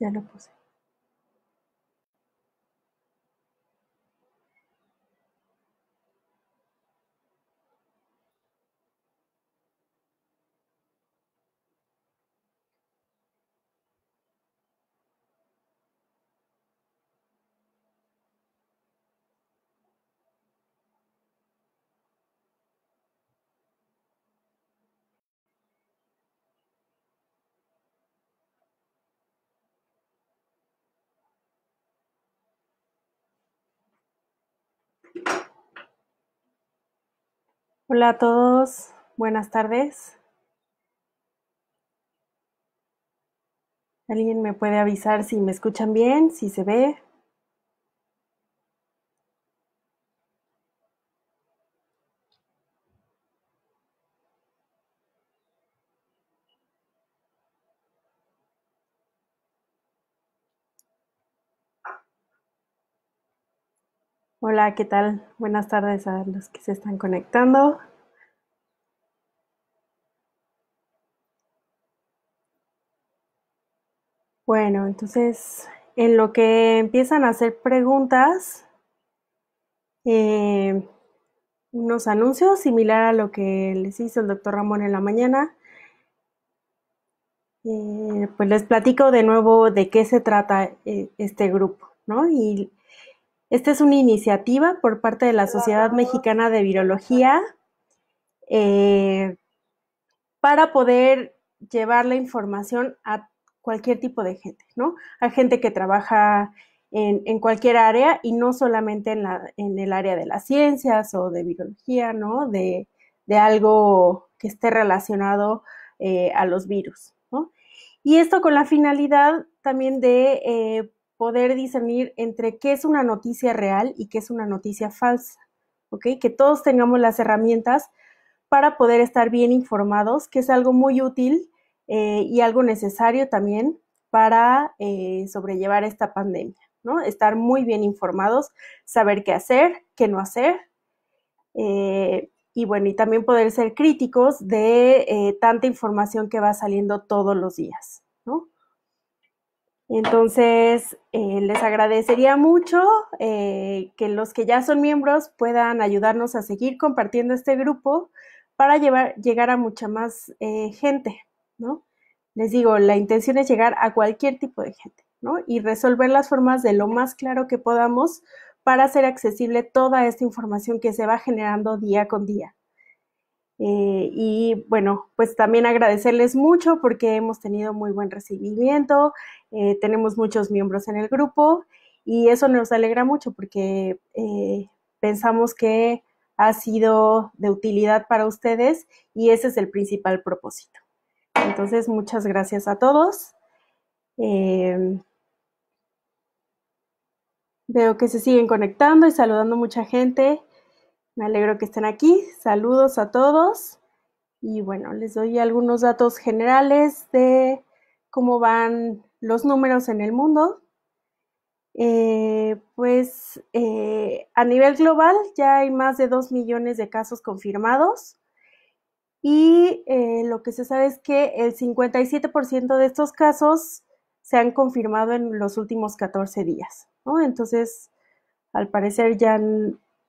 Ya lo puse. Hola a todos, buenas tardes. ¿Alguien me puede avisar si me escuchan bien, si se ve? Hola, ¿qué tal? Buenas tardes a los que se están conectando. Bueno, entonces, en lo que empiezan a hacer preguntas, eh, unos anuncios similar a lo que les hizo el doctor Ramón en la mañana. Eh, pues les platico de nuevo de qué se trata eh, este grupo, ¿no? Y esta es una iniciativa por parte de la Sociedad Mexicana de Virología eh, para poder llevar la información a cualquier tipo de gente, ¿no? A gente que trabaja en, cualquier área y no solamente en, el área de las ciencias o de virología, ¿no? De, algo que esté relacionado eh, a los virus, ¿no? Y esto con la finalidad también de eh, poder discernir entre qué es una noticia real y qué es una noticia falsa, ¿ok? Que todos tengamos las herramientas para poder estar bien informados, que es algo muy útil eh, y algo necesario también para eh, sobrellevar esta pandemia, ¿no? Estar muy bien informados, saber qué hacer, qué no hacer, eh, y bueno, y también poder ser críticos de tanta información que va saliendo todos los días, ¿no? Entonces, eh, les agradecería mucho eh, que los que ya son miembros puedan ayudarnos a seguir compartiendo este grupo para llevar, llegar a mucha más eh, gente, ¿no? Les digo, la intención es llegar a cualquier tipo de gente, ¿no? Y resolver las formas de lo más claro que podamos para hacer accesible toda esta información que se va generando día con día. Eh, y bueno, pues también agradecerles mucho porque hemos tenido muy buen recibimiento, eh, tenemos muchos miembros en el grupo y eso nos alegra mucho porque eh, pensamos que ha sido de utilidad para ustedes y ese es el principal propósito. Entonces, muchas gracias a todos. veo que se siguen conectando y saludando mucha gente. Me alegro que estén aquí. Saludos a todos. Y bueno, les doy algunos datos generales de cómo van los números en el mundo. Eh, pues eh, a nivel global ya hay más de 2 millones de casos confirmados y eh, lo que se sabe es que el 57% de estos casos se han confirmado en los últimos 14 días, Entonces, al parecer ya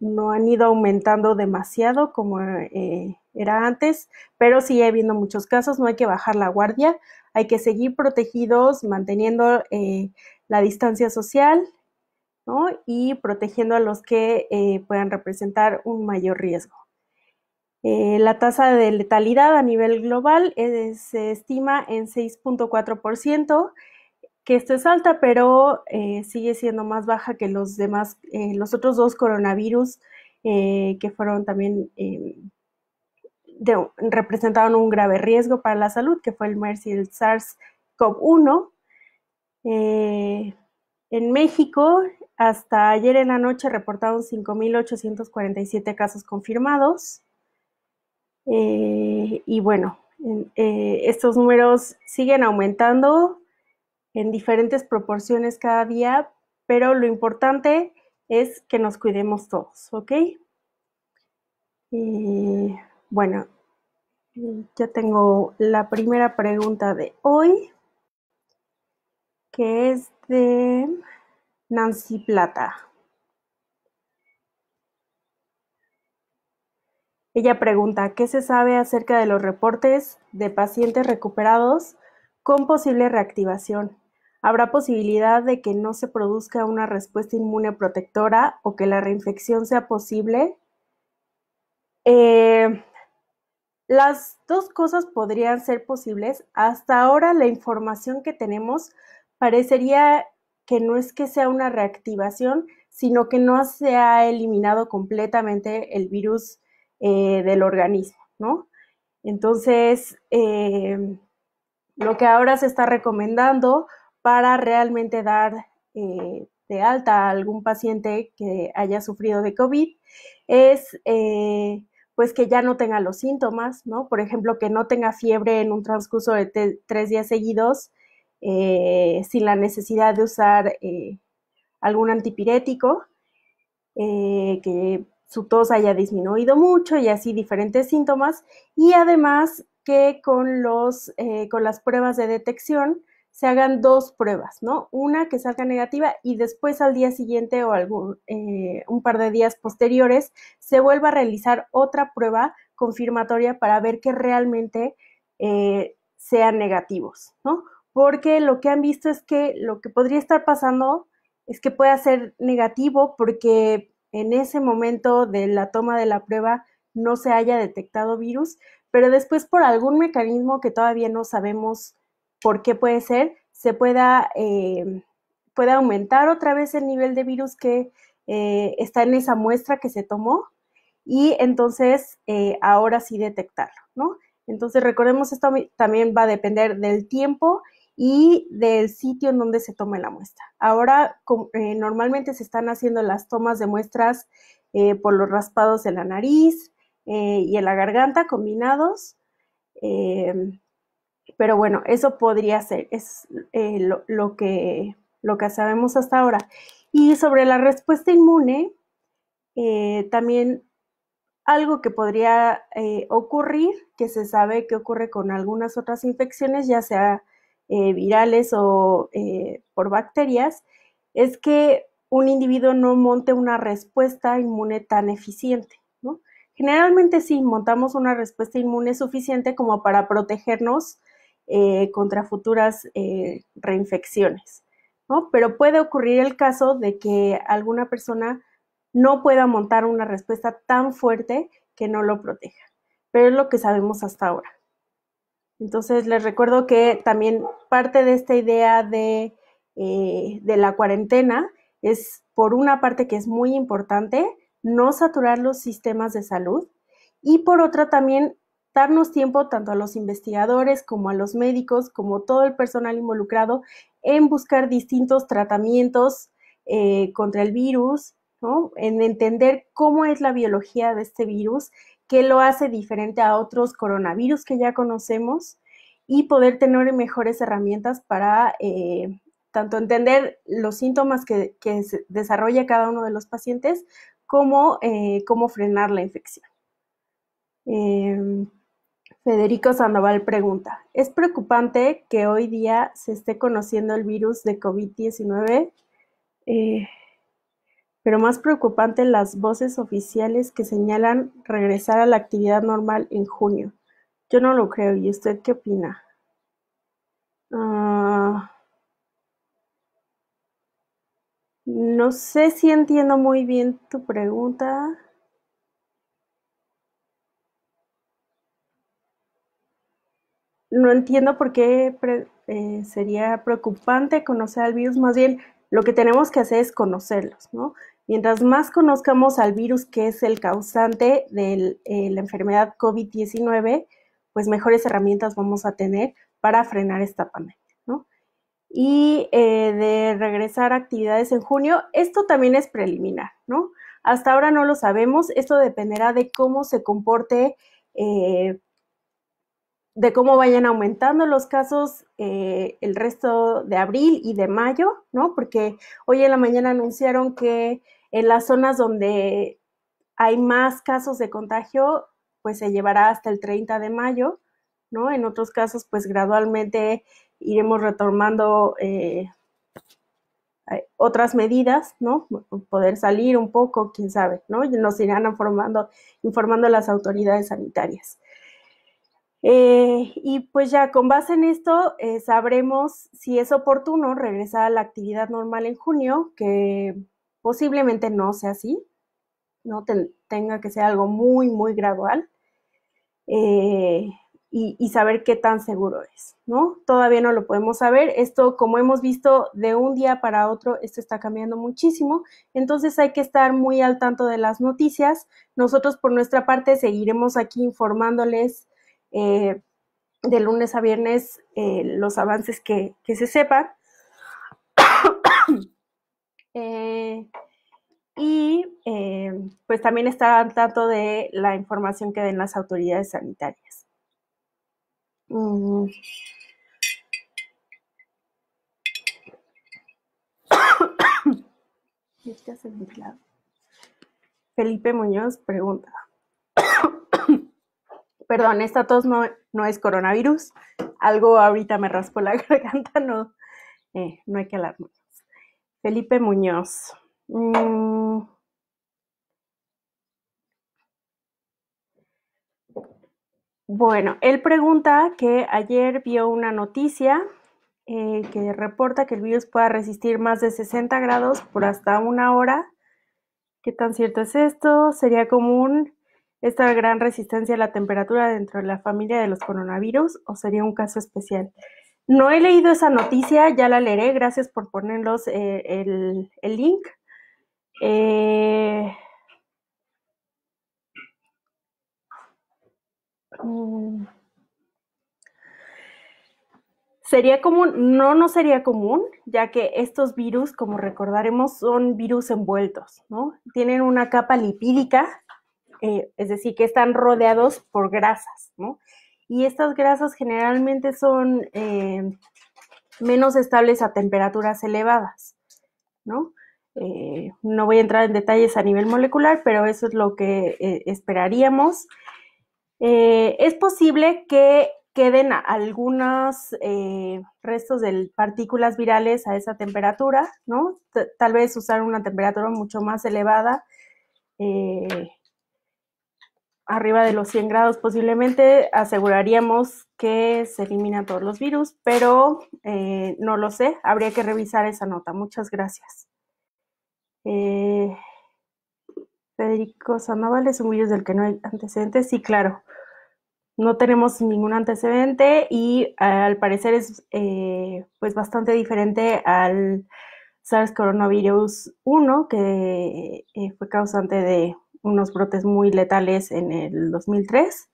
no han ido aumentando demasiado como eh, era antes, pero sigue habido muchos casos, no hay que bajar la guardia, hay que seguir protegidos, manteniendo eh, la distancia social y protegiendo a los que eh, puedan representar un mayor riesgo. la tasa de letalidad a nivel global se estima en 6.4% que esto es alta, pero eh, sigue siendo más baja que los demás, eh, los otros dos coronavirus eh, que fueron también de, representaron un grave riesgo para la salud, que fue el MERS y el SARS-CoV-1. en México, hasta ayer en la noche reportaron 5.847 casos confirmados. y bueno, estos números siguen aumentando en diferentes proporciones cada día, pero lo importante es que nos cuidemos todos, ¿ok? bueno, ya tengo la primera pregunta de hoy, que es de Nancy Plata. Ella pregunta, ¿qué se sabe acerca de los reportes de pacientes recuperados con posible reactivación. Habrá posibilidad de que no se produzca una respuesta inmune protectora o que la reinfección sea posible. Eh, las dos cosas podrían ser posibles. Hasta ahora la información que tenemos parecería que no es que sea una reactivación, sino que no se ha eliminado completamente el virus eh, del organismo, ¿no? Entonces, eh, lo que ahora se está recomendando para realmente dar eh, de alta a algún paciente que haya sufrido de COVID es eh, pues que ya no tenga los síntomas, ¿no? Por ejemplo, que no tenga fiebre en un transcurso de tres días seguidos eh, sin la necesidad de usar algún antipirético, que su tos haya disminuido mucho y así diferentes síntomas. Y además que con, eh, con las pruebas de detección se hagan dos pruebas, ¿no? Una que salga negativa y después al día siguiente o algún, eh, un par de días posteriores se vuelva a realizar otra prueba confirmatoria para ver que realmente eh, sean negativos, ¿no? Porque lo que han visto es que lo que podría estar pasando es que pueda ser negativo porque en ese momento de la toma de la prueba no se haya detectado virus, pero después por algún mecanismo que todavía no sabemos por qué puede ser, se pueda, eh, puede aumentar otra vez el nivel de virus que eh, está en esa muestra que se tomó y entonces eh, ahora sí detectarlo, ¿no? Entonces recordemos, esto también va a depender del tiempo y del sitio en donde se tome la muestra. Ahora normalmente se están haciendo las tomas de muestras por los raspados de la nariz, eh, y en la garganta combinados. Eh, pero bueno, eso podría ser, es eh, que, lo que sabemos hasta ahora. Y sobre la respuesta inmune, también algo que podría ocurrir, que se sabe que ocurre con algunas otras infecciones, ya sea virales o por bacterias, es que un individuo no monte una respuesta inmune tan eficiente. Generalmente sí, montamos una respuesta inmune suficiente como para protegernos eh, contra futuras eh, reinfecciones, ¿no? Pero puede ocurrir el caso de que alguna persona no pueda montar una respuesta tan fuerte que no lo proteja, pero es lo que sabemos hasta ahora. Entonces les recuerdo que también parte de esta idea de, eh, de la cuarentena es por una parte que es muy importante, no saturar los sistemas de salud y por otra también darnos tiempo tanto a los investigadores como a los médicos, como todo el personal involucrado en buscar distintos tratamientos eh, contra el virus, en entender cómo es la biología de este virus, qué lo hace diferente a otros coronavirus que ya conocemos y poder tener mejores herramientas para eh, tanto entender los síntomas que, que desarrolla cada uno de los pacientes cómo, eh, cómo frenar la infección. Em, Federico Sandoval pregunta, ¿es preocupante que hoy día se esté conociendo el virus de COVID-19? Eh, pero más preocupante las voces oficiales que señalan regresar a la actividad normal en junio. Yo no lo creo. ¿Y usted qué opina? Ah... No sé si entiendo muy bien tu pregunta. No entiendo por qué eh, sería preocupante conocer al virus. Más bien, lo que tenemos que hacer es conocerlos, ¿no? Mientras más conozcamos al virus que es el causante de eh, la enfermedad COVID-19, pues mejores herramientas vamos a tener para frenar esta pandemia y eh, de regresar a actividades en junio. Esto también es preliminar, ¿no? Hasta ahora no lo sabemos. Esto dependerá de cómo se comporte, eh, de cómo vayan aumentando los casos eh, el resto de abril y de mayo, ¿no? Porque hoy en la mañana anunciaron que en las zonas donde hay más casos de contagio, pues se llevará hasta el 30 de mayo, ¿no? En otros casos, pues gradualmente iremos retomando eh, otras medidas, ¿no? Poder salir un poco, quién sabe, ¿no? Nos irán informando, informando las autoridades sanitarias. Eh, y pues ya con base en esto eh, sabremos si es oportuno regresar a la actividad normal en junio, que posiblemente no sea así, no tenga que ser algo muy, muy gradual. Eh, y, saber qué tan seguro es, ¿no? Todavía no lo podemos saber. Esto, como hemos visto, de un día para otro, esto está cambiando muchísimo. Entonces hay que estar muy al tanto de las noticias. Nosotros, por nuestra parte, seguiremos aquí informándoles eh, de lunes a viernes eh, los avances que, se sepan. Eh, y pues también estar al tanto de la información que den las autoridades sanitarias. Felipe Muñoz pregunta. Perdón, esta tos no, es coronavirus. Algo ahorita me raspó la garganta, no, eh, no hay que alarmarnos. Felipe Muñoz. Mm, Bueno, él pregunta que ayer vio una noticia eh, que reporta que el virus pueda resistir más de 60 grados por hasta una hora. ¿Qué tan cierto es esto? ¿Sería común esta gran resistencia a la temperatura dentro de la familia de los coronavirus o sería un caso especial? No he leído esa noticia, ya la leeré. Gracias por ponerlos eh, el, el, link. Eh, Mm. Sería común, no, no sería común, ya que estos virus, como recordaremos, son virus envueltos, ¿no? Tienen una capa lipídica, eh, es decir, que están rodeados por grasas, ¿no? Y estas grasas generalmente son eh, menos estables a temperaturas elevadas, ¿no? Eh, no voy a entrar en detalles a nivel molecular, pero eso es lo que esperaríamos. Eh, es posible que queden algunos eh, restos de partículas virales a esa temperatura, ¿no? tal vez usar una temperatura mucho más elevada, eh, arriba de los 100 grados posiblemente, aseguraríamos que se eliminan todos los virus, pero no lo sé, habría que revisar esa nota. Muchas gracias. Federico Sandoval es un virus del que no hay antecedentes. Sí, claro. No tenemos ningún antecedente y al parecer es eh, pues bastante diferente al SARS coronavirus 1 que eh, fue causante de unos brotes muy letales en el 2003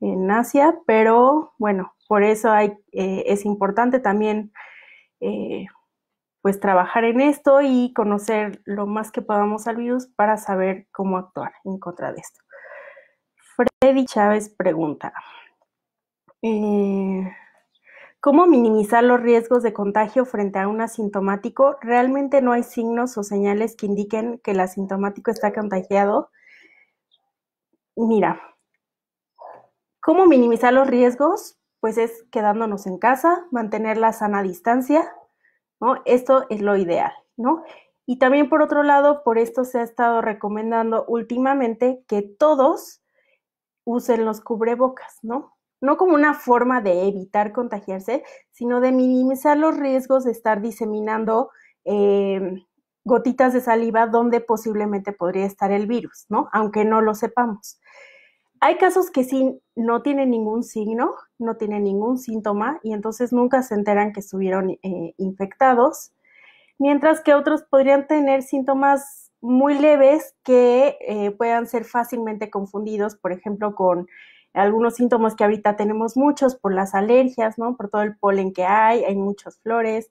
en Asia, pero bueno, por eso eh, es importante también pues trabajar en esto y conocer lo más que podamos al virus para saber cómo actuar en contra de esto. Freddy Chávez pregunta, eh, ¿cómo minimizar los riesgos de contagio frente a un asintomático? ¿Realmente no hay signos o señales que indiquen que el asintomático está contagiado? Mira, ¿cómo minimizar los riesgos? Pues es quedándonos en casa, mantener la sana distancia, ¿no? Esto es lo ideal, ¿no? Y también por otro lado, por esto se ha estado recomendando últimamente que todos usen los cubrebocas, ¿no? No como una forma de evitar contagiarse, sino de minimizar los riesgos de estar diseminando em, gotitas de saliva donde posiblemente podría estar el virus, ¿no? Aunque no lo sepamos. Hay casos que sí no tienen ningún signo, no tienen ningún síntoma y entonces nunca se enteran que estuvieron eh, infectados, mientras que otros podrían tener síntomas muy leves que eh, puedan ser fácilmente confundidos, por ejemplo, con algunos síntomas que ahorita tenemos muchos por las alergias, ¿no? Por todo el polen que hay, hay muchas flores,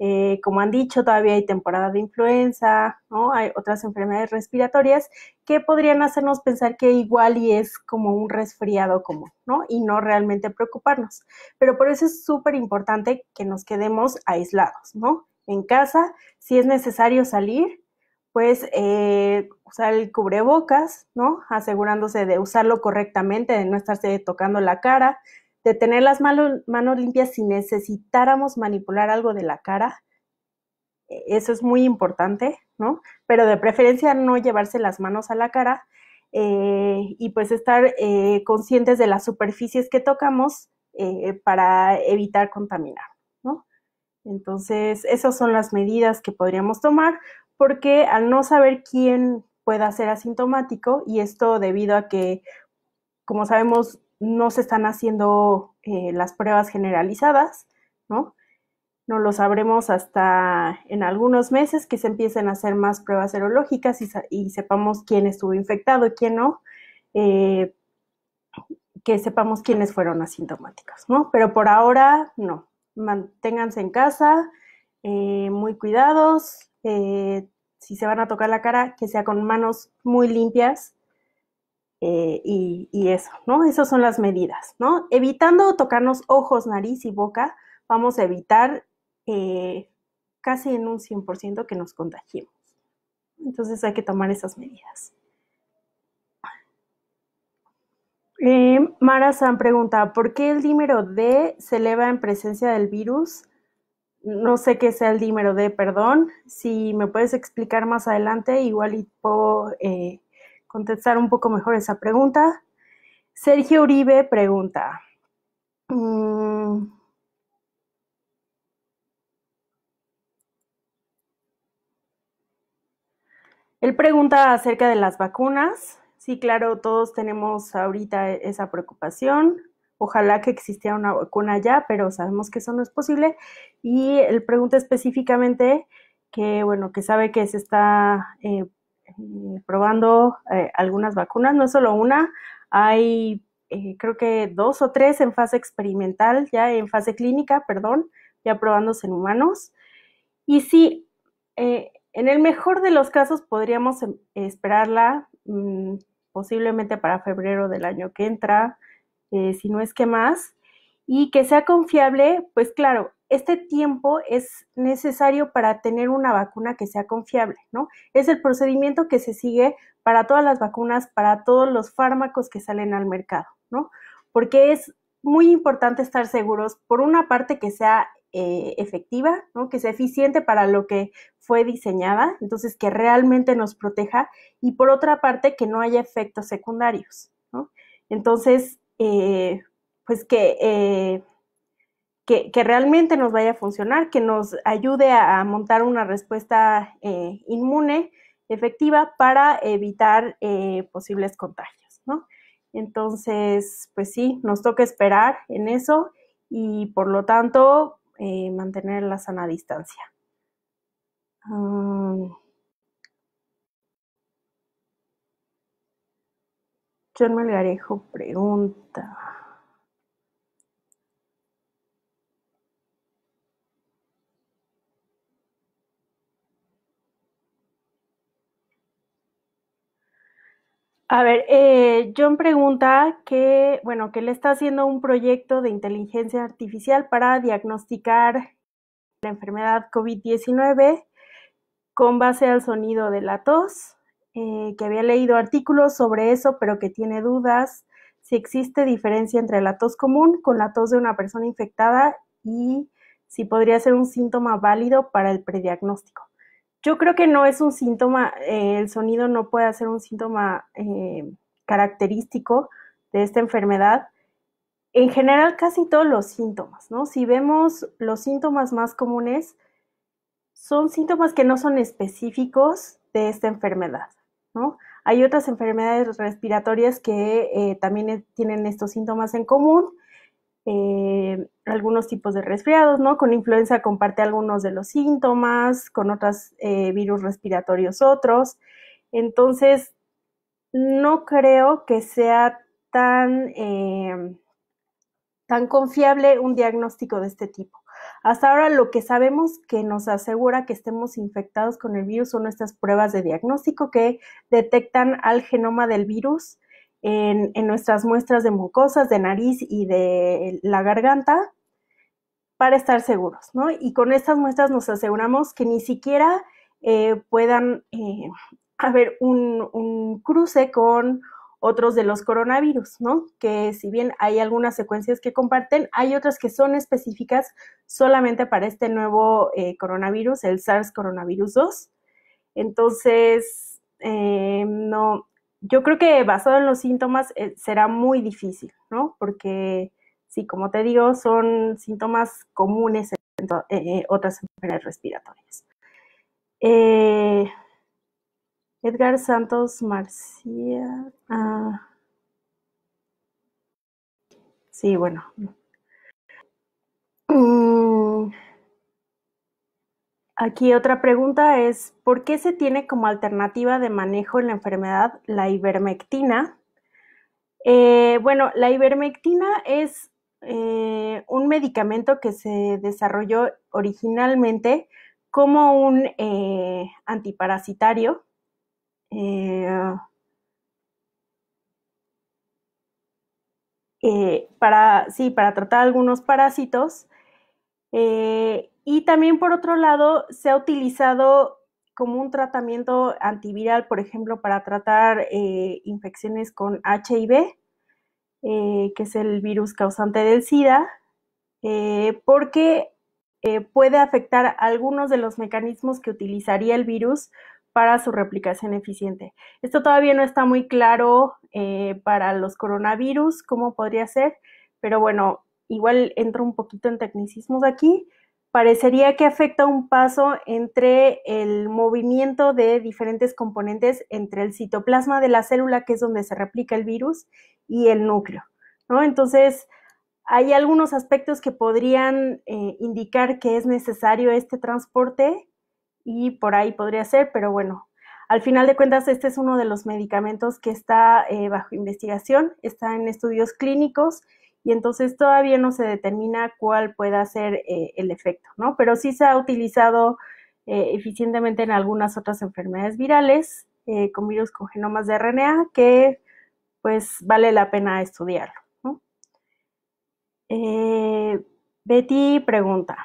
eh, como han dicho, todavía hay temporada de influenza, Hay otras enfermedades respiratorias que podrían hacernos pensar que igual y es como un resfriado común, ¿no? Y no realmente preocuparnos. Pero por eso es súper importante que nos quedemos aislados, ¿no? En casa, si es necesario salir, pues eh, usar el cubrebocas, ¿no? Asegurándose de usarlo correctamente, de no estarse tocando la cara, de tener las manos, limpias si necesitáramos manipular algo de la cara. E, eso es muy importante, ¿no? Pero de preferencia no llevarse las manos a la cara eh, y pues estar eh, conscientes de las superficies que tocamos eh, para evitar contaminar, ¿no? Entonces, esas son las medidas que podríamos tomar porque al no saber quién pueda ser asintomático y esto debido a que, como sabemos, no se están haciendo eh, las pruebas generalizadas, ¿no? No lo sabremos hasta en algunos meses que se empiecen a hacer más pruebas serológicas y, sepamos quién estuvo infectado y quién no, eh, que sepamos quiénes fueron asintomáticos, ¿no? Pero por ahora, no. Manténganse en casa, eh, muy cuidados, si se van a tocar la cara, que sea con manos muy limpias, eh, y, eso, ¿no? Esas son las medidas, ¿no? Evitando tocarnos ojos, nariz y boca, vamos a evitar eh, casi en un 100% que nos contagiemos. Entonces hay que tomar esas medidas. Eh, Mara San pregunta, ¿por qué el dímero D se eleva en presencia del virus? No sé qué sea el dímero D, perdón. Si me puedes explicar más adelante, igual y puedo contestar un poco mejor esa pregunta. Sergio Uribe pregunta. Mm, él pregunta acerca de las vacunas. Sí, claro, todos tenemos ahorita e-, esa preocupación. Ojalá que existiera una vacuna ya, pero sabemos que eso no es posible. Y él pregunta específicamente que, bueno, que sabe que se está eh, eh, probando eh, algunas vacunas, no es solo una, hay eh, creo que dos o tres en fase experimental, ya en fase clínica, perdón, ya probándose en humanos. Y sí, en el mejor de los casos podríamos em, esperarla mm, posiblemente para febrero del año que entra, si no es que más y que sea confiable, pues claro, este tiempo es necesario para tener una vacuna que sea confiable, ¿no? Es el procedimiento que se sigue para todas las vacunas, para todos los fármacos que salen al mercado, ¿no? Porque es muy importante estar seguros, por una parte, que sea eh, efectiva, ¿no? que sea eficiente para lo que fue diseñada, entonces que realmente nos proteja y por otra parte que no haya efectos secundarios. ¿no? Entonces, eh, pues eh, que, que, realmente nos vaya a funcionar, que nos ayude a, montar una respuesta eh, inmune efectiva para evitar eh, posibles contagios, ¿no? Entonces, pues sí, nos toca esperar en eso y por lo tanto mantener la sana distancia. Ah. John Melgarejo pregunta. A ver, eh, John pregunta que, bueno, que le está haciendo un proyecto de inteligencia artificial para diagnosticar la enfermedad COVID-19 con base al sonido de la tos, eh, que había leído artículos sobre eso, pero que tiene dudas si existe diferencia entre la tos común con la tos de una persona infectada y si podría ser un síntoma válido para el prediagnóstico. Yo creo que no es un síntoma, eh, el sonido no puede ser un síntoma eh, característico de esta enfermedad. En general, casi todos los síntomas, ¿no? Si vemos los síntomas más comunes, son síntomas que no son específicos de esta enfermedad, ¿no? Hay otras enfermedades respiratorias que eh, también tienen estos síntomas en común, eh, algunos tipos de resfriados, ¿no? Con influenza comparte algunos de los síntomas, con otros eh, virus respiratorios otros. Entonces, no creo que sea tan, eh, tan confiable un diagnóstico de este tipo. Hasta ahora lo que sabemos que nos asegura que estemos infectados con el virus son nuestras pruebas de diagnóstico que detectan al genoma del virus en, nuestras muestras de mucosas, de nariz y de la garganta para estar seguros, ¿no? Y con estas muestras nos aseguramos que ni siquiera eh, puedan eh, haber un, cruce con otros de los coronavirus, ¿no? Que si bien hay algunas secuencias que comparten, hay otras que son específicas solamente para este nuevo eh, coronavirus, el SARS coronavirus 2. Entonces, no, yo creo que basado en los síntomas eh, será muy difícil, ¿no? Porque sí, como te digo, son síntomas comunes en eh, eh, otras enfermedades respiratorias. Edgar Santos Marcía. Ah. sí, bueno, Aquí otra pregunta es, ¿por qué se tiene como alternativa de manejo en la enfermedad la ivermectina? Eh, bueno, la ivermectina es eh, un medicamento que se desarrolló originalmente como un eh, antiparasitario. para, sí, para tratar algunos parásitos. Y también por otro lado, se ha utilizado como un tratamiento antiviral, por ejemplo, para tratar eh, infecciones con HIV, eh, que es el virus causante del SIDA, eh, porque puede afectar algunos de los mecanismos que utilizaría el virus para su replicación eficiente. Esto todavía no está muy claro para los coronavirus, cómo podría ser, pero bueno, igual entro un poquito en tecnicismos aquí, parecería que afecta un paso entre el movimiento de diferentes componentes entre el citoplasma de la célula, que es donde se replica el virus, y el núcleo. Entonces, hay algunos aspectos que podrían eh, indicar que es necesario este transporte y por ahí podría ser, pero bueno, al final de cuentas este es uno de los medicamentos que está eh, bajo investigación, está en estudios clínicos y entonces todavía no se determina cuál pueda ser eh, el efecto, ¿no? Pero sí se ha utilizado eh, eficientemente en algunas otras enfermedades virales eh, con virus con genomas de RNA que pues vale la pena estudiarlo. Betty pregunta,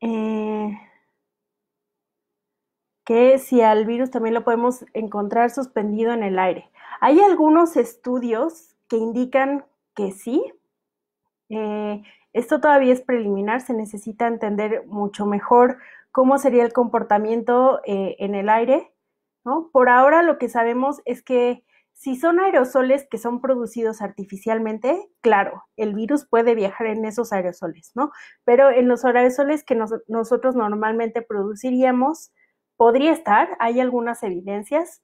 que si al virus también lo podemos encontrar suspendido en el aire. Hay algunos estudios que indican que sí, eh, esto todavía es preliminar, se necesita entender mucho mejor cómo sería el comportamiento eh, en el aire. ¿no? Por ahora lo que sabemos es que si son aerosoles que son producidos artificialmente, claro, el virus puede viajar en esos aerosoles, ¿no? Pero en los aerosoles que nosotros normalmente produciríamos, podría estar, hay algunas evidencias,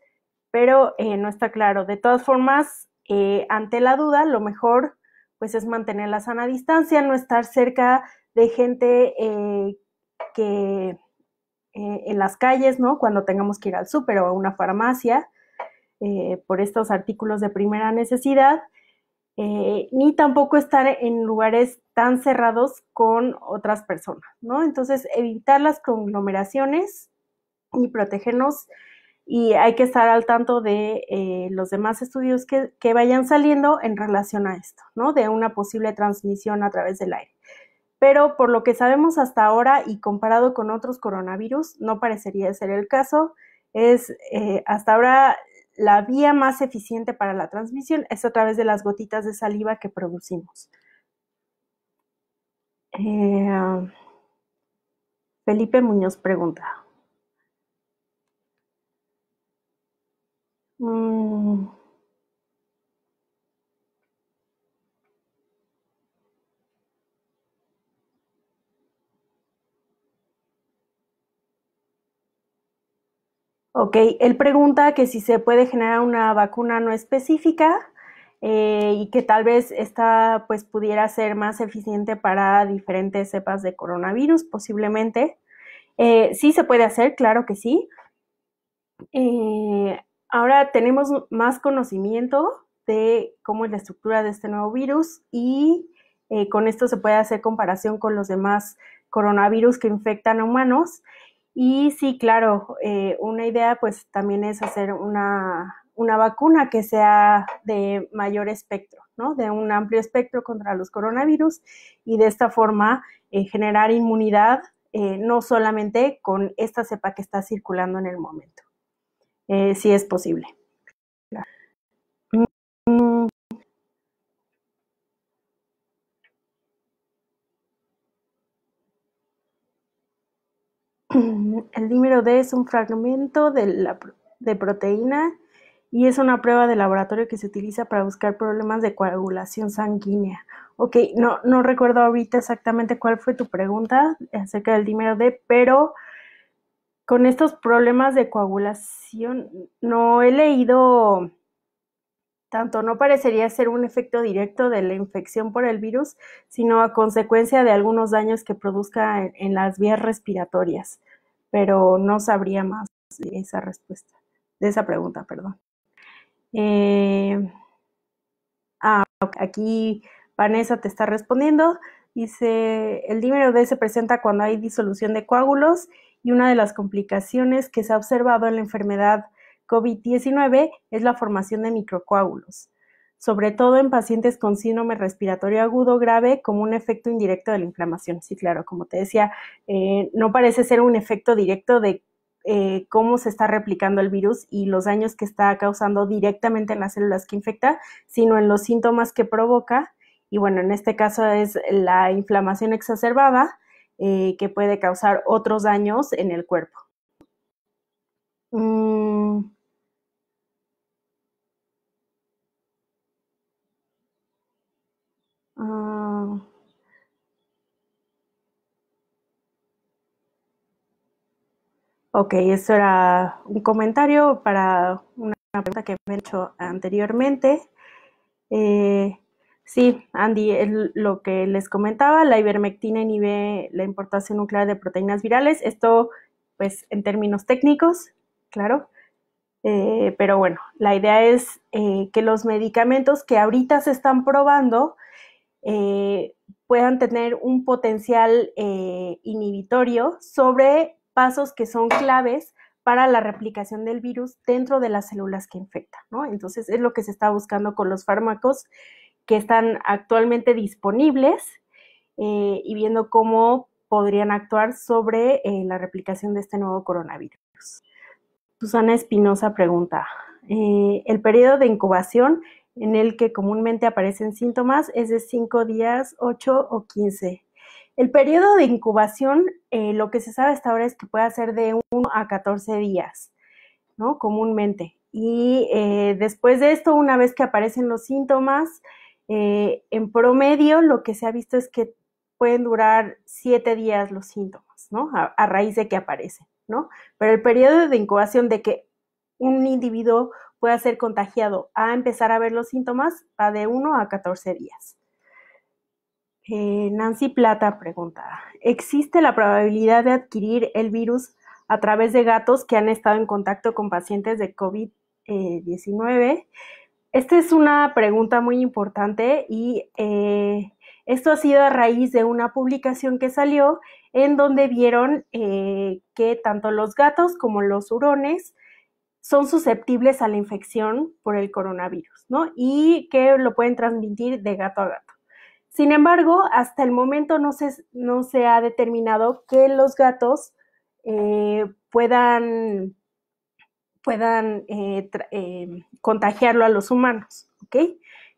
pero eh, no está claro. De todas formas, ante la duda, lo mejor pues es mantener la sana distancia, no estar cerca de gente eh, que eh, en las calles, ¿no? Cuando tengamos que ir al súper o a una farmacia eh, por estos artículos de primera necesidad, ni tampoco estar en lugares tan cerrados con otras personas, ¿no? Entonces, evitar las conglomeraciones y protegernos y hay que estar al tanto de eh, los demás estudios que, vayan saliendo en relación a esto, ¿no? De una posible transmisión a través del aire. Pero por lo que sabemos hasta ahora y comparado con otros coronavirus, no parecería ser el caso. Es eh, hasta ahora la vía más eficiente para la transmisión es a través de las gotitas de saliva que producimos. Eh, Felipe Muñoz pregunta, Ok, él pregunta que si se puede generar una vacuna no específica eh, y que tal vez esta pues pudiera ser más eficiente para diferentes cepas de coronavirus, posiblemente. Eh, sí se puede hacer, claro que sí. Eh, ahora tenemos más conocimiento de cómo es la estructura de este nuevo virus y con esto se puede hacer comparación con los demás coronavirus que infectan a humanos y sí, claro, eh, una idea pues también es hacer una, vacuna que sea de mayor espectro, ¿no? De un amplio espectro contra los coronavirus y de esta forma eh, generar inmunidad eh, no solamente con esta cepa que está circulando en el momento, si es posible. El dímero D es un fragmento de, proteína y es una prueba de laboratorio que se utiliza para buscar problemas de coagulación sanguínea. Ok, no, recuerdo ahorita exactamente cuál fue tu pregunta acerca del dímero D, pero con estos problemas de coagulación no he leído tanto, no parecería ser un efecto directo de la infección por el virus, sino a consecuencia de algunos daños que produzca en las vías respiratorias pero no sabría más de esa respuesta, de esa pregunta, perdón. Eh, ah, aquí Vanessa te está respondiendo. Dice, el dímero D se presenta cuando hay disolución de coágulos y una de las complicaciones que se ha observado en la enfermedad COVID-19 es la formación de microcoágulos sobre todo en pacientes con síndrome respiratorio agudo grave, como un efecto indirecto de la inflamación. Sí, claro, como te decía, eh, no parece ser un efecto directo de eh, cómo se está replicando el virus y los daños que está causando directamente en las células que infecta, sino en los síntomas que provoca. Y bueno, en este caso es la inflamación exacerbada eh, que puede causar otros daños en el cuerpo. Mm, Ah, ok, eso era un comentario para una pregunta que me he hecho anteriormente. Eh, sí, Andy, lo que les comentaba, la ivermectina inhibe la importación nuclear de proteínas virales. Esto, pues, en términos técnicos, claro. Eh, pero bueno, la idea es eh, que los medicamentos que ahorita se están probando eh, puedan tener un potencial eh, inhibitorio sobre pasos que son claves para la replicación del virus dentro de las células que infectan. ¿no? Entonces es lo que se está buscando con los fármacos que están actualmente disponibles eh, y viendo cómo podrían actuar sobre la replicación de este nuevo coronavirus. Susana Espinosa pregunta, ¿el periodo de incubación en el que comúnmente aparecen síntomas es de 5 días, 8 o 15. El periodo de incubación, eh, lo que se sabe hasta ahora es que puede ser de 1 a 14 días, ¿no? Comúnmente. Y eh, después de esto, una vez que aparecen los síntomas, eh, en promedio lo que se ha visto es que pueden durar 7 días los síntomas, ¿no? A, a raíz de que aparecen, ¿no? Pero el periodo de incubación de que un individuo pueda ser contagiado a empezar a ver los síntomas va de 1 a 14 días. Eh, Nancy Plata pregunta, ¿existe la probabilidad de adquirir el virus a través de gatos que han estado en contacto con pacientes de COVID-19? Eh, Esta es una pregunta muy importante y eh, esto ha sido a raíz de una publicación que salió en donde vieron que tanto los gatos como los hurones son susceptibles a la infección por el coronavirus, ¿no? Y que lo pueden transmitir de gato a gato. Sin embargo, hasta el momento no se, no se ha determinado que los gatos eh, puedan, puedan eh, eh, contagiarlo a los humanos, ¿ok?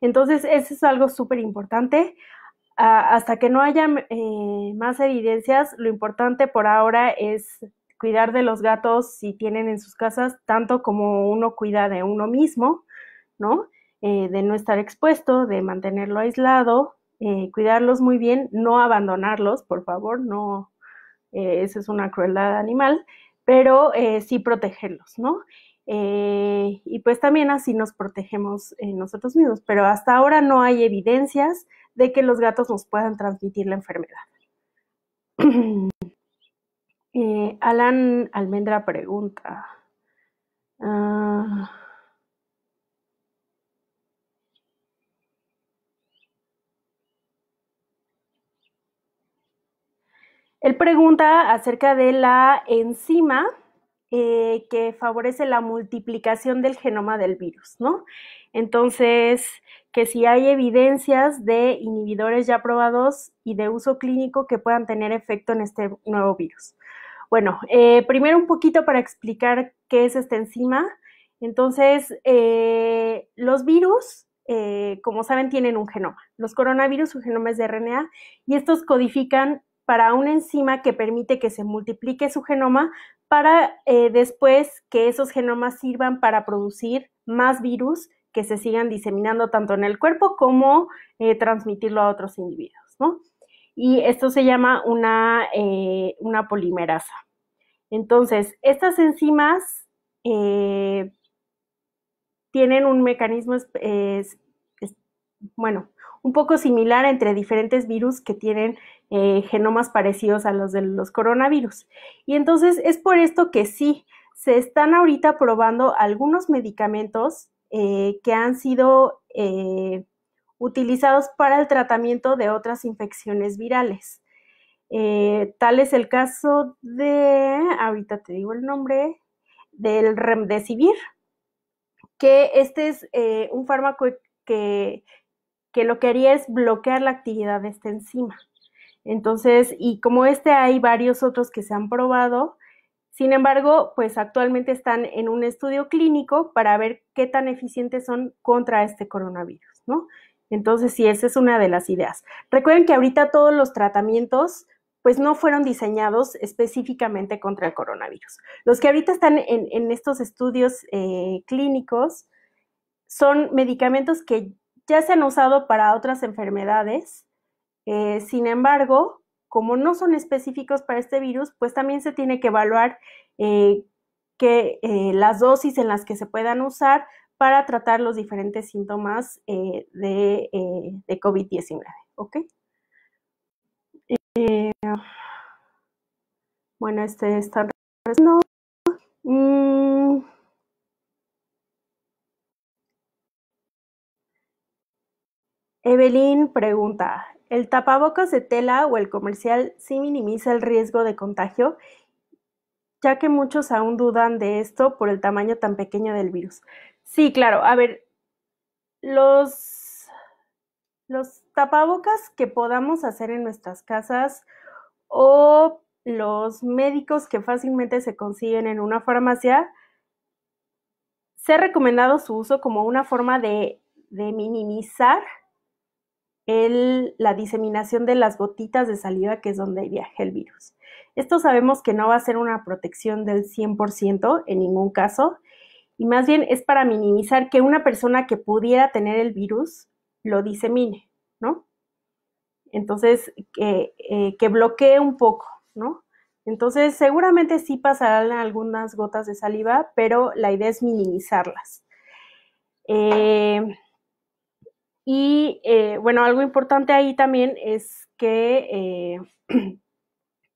Entonces, eso es algo súper importante. Ah, hasta que no haya más evidencias, lo importante por ahora es cuidar de los gatos si tienen en sus casas, tanto como uno cuida de uno mismo, ¿no? Eh, de no estar expuesto, de mantenerlo aislado, eh, cuidarlos muy bien, no abandonarlos, por favor, no, eh, esa es una crueldad animal, pero sí protegerlos, ¿no? y pues también así nos protegemos nosotros mismos, pero hasta ahora no hay evidencias de que los gatos nos puedan transmitir la enfermedad. Eh, Alan Almendra pregunta. Ah, él pregunta acerca de la enzima eh, que favorece la multiplicación del genoma del virus, ¿no? Entonces, que si hay evidencias de inhibidores ya probados y de uso clínico que puedan tener efecto en este nuevo virus. Bueno, eh, primero un poquito para explicar qué es esta enzima. Entonces, eh, los virus, eh, como saben, tienen un genoma. Los coronavirus, su genoma es de RNA y estos codifican para una enzima que permite que se multiplique su genoma para después que esos genomas sirvan para producir más virus que se sigan diseminando tanto en el cuerpo como transmitirlo a otros individuos, ¿no? y esto se llama una, eh, una polimerasa. Entonces, estas enzimas eh, tienen un mecanismo, bueno, un poco similar entre diferentes virus que tienen eh, genomas parecidos a los de los coronavirus. Y entonces es por esto que sí, se están ahorita probando algunos medicamentos que han sido utilizados para el tratamiento de otras infecciones virales. Eh, tal es el caso de, ahorita te digo el nombre, del remdesivir, que este es eh, un fármaco que, que lo que haría es bloquear la actividad de esta enzima. Entonces, y como este hay varios otros que se han probado, sin embargo, pues actualmente están en un estudio clínico para ver qué tan eficientes son contra este coronavirus, ¿no? Entonces, sí, esa es una de las ideas. Recuerden que ahorita todos los tratamientos pues no fueron diseñados específicamente contra el coronavirus. Los que ahorita están en, estos estudios eh, clínicos son medicamentos que ya se han usado para otras enfermedades, eh, sin embargo, como no son específicos para este virus, pues también se tiene que evaluar eh, que las dosis en las que se puedan usar para tratar los diferentes síntomas eh, de, eh, COVID-19. ¿Ok? Eh, bueno, este está... No. Mm. Evelyn pregunta, ¿el tapabocas de tela o el comercial sí minimiza el riesgo de contagio? Ya que muchos aún dudan de esto por el tamaño tan pequeño del virus. Sí, claro. A ver, los, los tapabocas que podamos hacer en nuestras casas o los médicos que fácilmente se consiguen en una farmacia, se ha recomendado su uso como una forma de, minimizar la diseminación de las gotitas de saliva, que es donde viaja el virus. Esto sabemos que no va a ser una protección del 100% en ningún caso, y más bien es para minimizar que una persona que pudiera tener el virus lo disemine, ¿no? Entonces, que, eh, bloquee un poco, ¿no? Entonces, seguramente sí pasarán algunas gotas de saliva, pero la idea es minimizarlas. Eh, y eh, bueno, algo importante ahí también es que,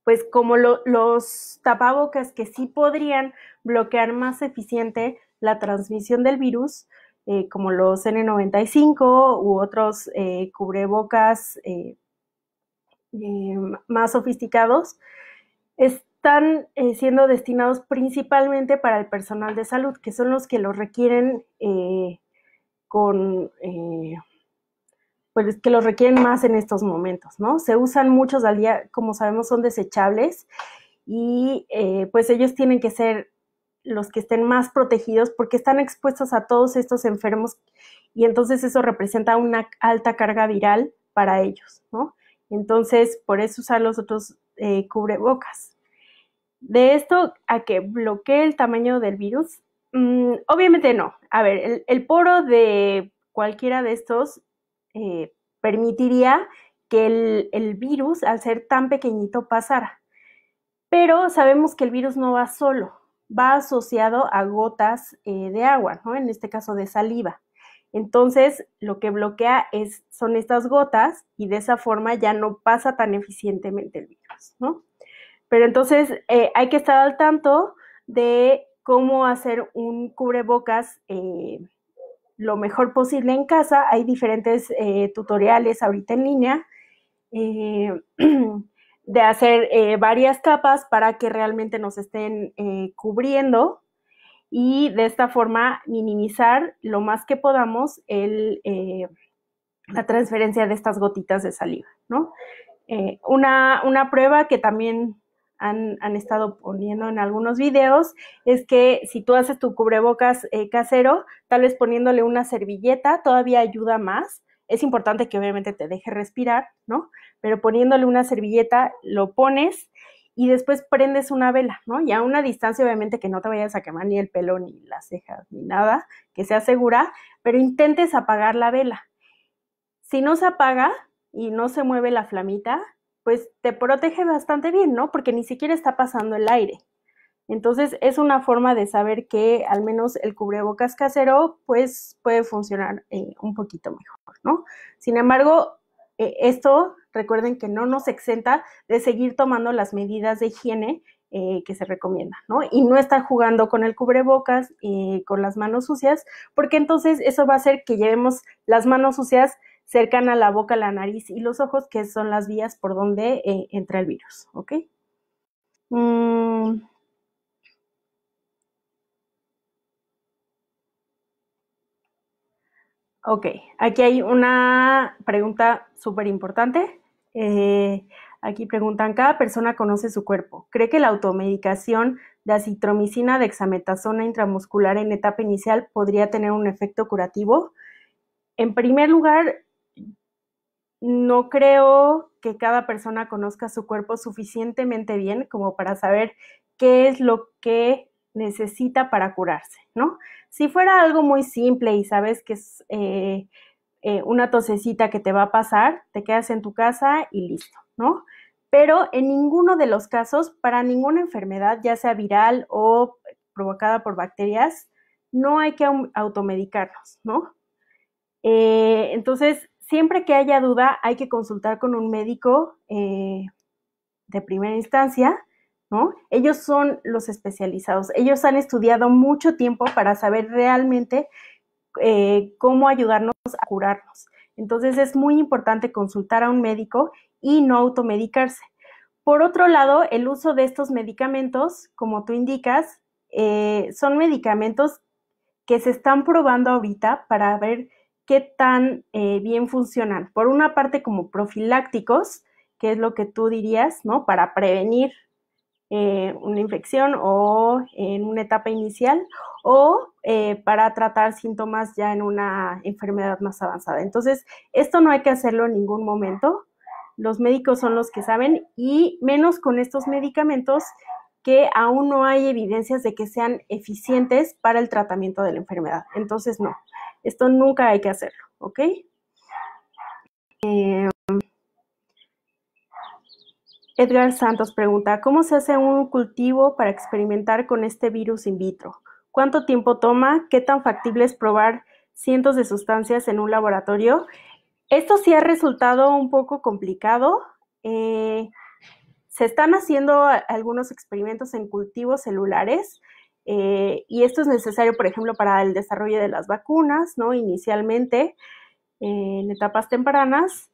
pues como los tapabocas que sí podrían bloquear más eficiente la transmisión del virus, eh, como los N95 u otros eh, cubrebocas eh, más sofisticados, están siendo destinados principalmente para el personal de salud, que son los que los requieren con pues que requieren más en estos momentos, ¿no? Se usan muchos al día, como sabemos, son desechables y pues ellos tienen que ser los que estén más protegidos porque están expuestos a todos estos enfermos y entonces eso representa una alta carga viral para ellos, ¿no? Entonces, por eso usar los otros eh, cubrebocas. De esto a que bloquee el tamaño del virus, mm, obviamente no. A ver, el, poro de cualquiera de estos eh, permitiría que el virus, al ser tan pequeñito, pasara. Pero sabemos que el virus no va solo, va asociado a gotas eh, de agua, ¿no? En este caso de saliva. Entonces, lo que bloquea es, son estas gotas y de esa forma ya no pasa tan eficientemente el virus, ¿no? Pero entonces eh, hay que estar al tanto de cómo hacer un cubrebocas eh, lo mejor posible en casa. Hay diferentes tutoriales ahorita en línea. de hacer eh, varias capas para que realmente nos estén eh, cubriendo y de esta forma minimizar lo más que podamos eh, la transferencia de estas gotitas de saliva, ¿no? una, prueba que también han, estado poniendo en algunos videos es que si tú haces tu cubrebocas casero, tal vez poniéndole una servilleta todavía ayuda más. Es importante que obviamente te deje respirar, ¿no? pero poniéndole una servilleta lo pones y después prendes una vela, ¿no? Y a una distancia, obviamente, que no te vayas a quemar ni el pelo, ni las cejas, ni nada, que sea segura, pero intentes apagar la vela. Si no se apaga y no se mueve la flamita, pues te protege bastante bien, ¿no? Porque ni siquiera está pasando el aire. Entonces es una forma de saber que al menos el cubrebocas casero pues puede funcionar eh, un poquito mejor, ¿no? Sin embargo, eh, esto, recuerden que no nos exenta de seguir tomando las medidas de higiene eh, que se recomienda, ¿no? Y no estar jugando con el cubrebocas y con las manos sucias, porque entonces eso va a hacer que llevemos las manos sucias cercana a la boca, la nariz y los ojos, que son las vías por donde eh, entra el virus, ¿ok? Mm. Ok, aquí hay una pregunta súper importante. Eh, aquí preguntan, ¿cada persona conoce su cuerpo? ¿Cree que la automedicación de acitromicina, hexametazona intramuscular en etapa inicial podría tener un efecto curativo? En primer lugar, no creo que cada persona conozca su cuerpo suficientemente bien como para saber qué es lo que necesita para curarse, ¿no? Si fuera algo muy simple y sabes que es eh, eh, una tosecita que te va a pasar, te quedas en tu casa y listo, ¿no? Pero en ninguno de los casos, para ninguna enfermedad, ya sea viral o provocada por bacterias, no hay que automedicarnos, ¿no? Eh, entonces, siempre que haya duda, hay que consultar con un médico de primera instancia ellos son los especializados, ellos han estudiado mucho tiempo para saber realmente eh, cómo ayudarnos a curarnos. Entonces es muy importante consultar a un médico y no automedicarse. Por otro lado, el uso de estos medicamentos, como tú indicas, eh, son medicamentos que se están probando ahorita para ver qué tan eh, bien funcionan. Por una parte, como profilácticos, que es lo que tú dirías, ¿no? Para prevenir eh, una infección o en una etapa inicial o eh, para tratar síntomas ya en una enfermedad más avanzada. Entonces, esto no hay que hacerlo en ningún momento. Los médicos son los que saben y menos con estos medicamentos que aún no hay evidencias de que sean eficientes para el tratamiento de la enfermedad. Entonces, no, esto nunca hay que hacerlo, ¿ok? Eh, Edgar Santos pregunta, ¿cómo se hace un cultivo para experimentar con este virus in vitro? ¿Cuánto tiempo toma? ¿Qué tan factible es probar cientos de sustancias en un laboratorio? Esto sí ha resultado un poco complicado. Eh, se están haciendo algunos experimentos en cultivos celulares eh, y esto es necesario, por ejemplo, para el desarrollo de las vacunas, ¿no? Inicialmente, eh, en etapas tempranas.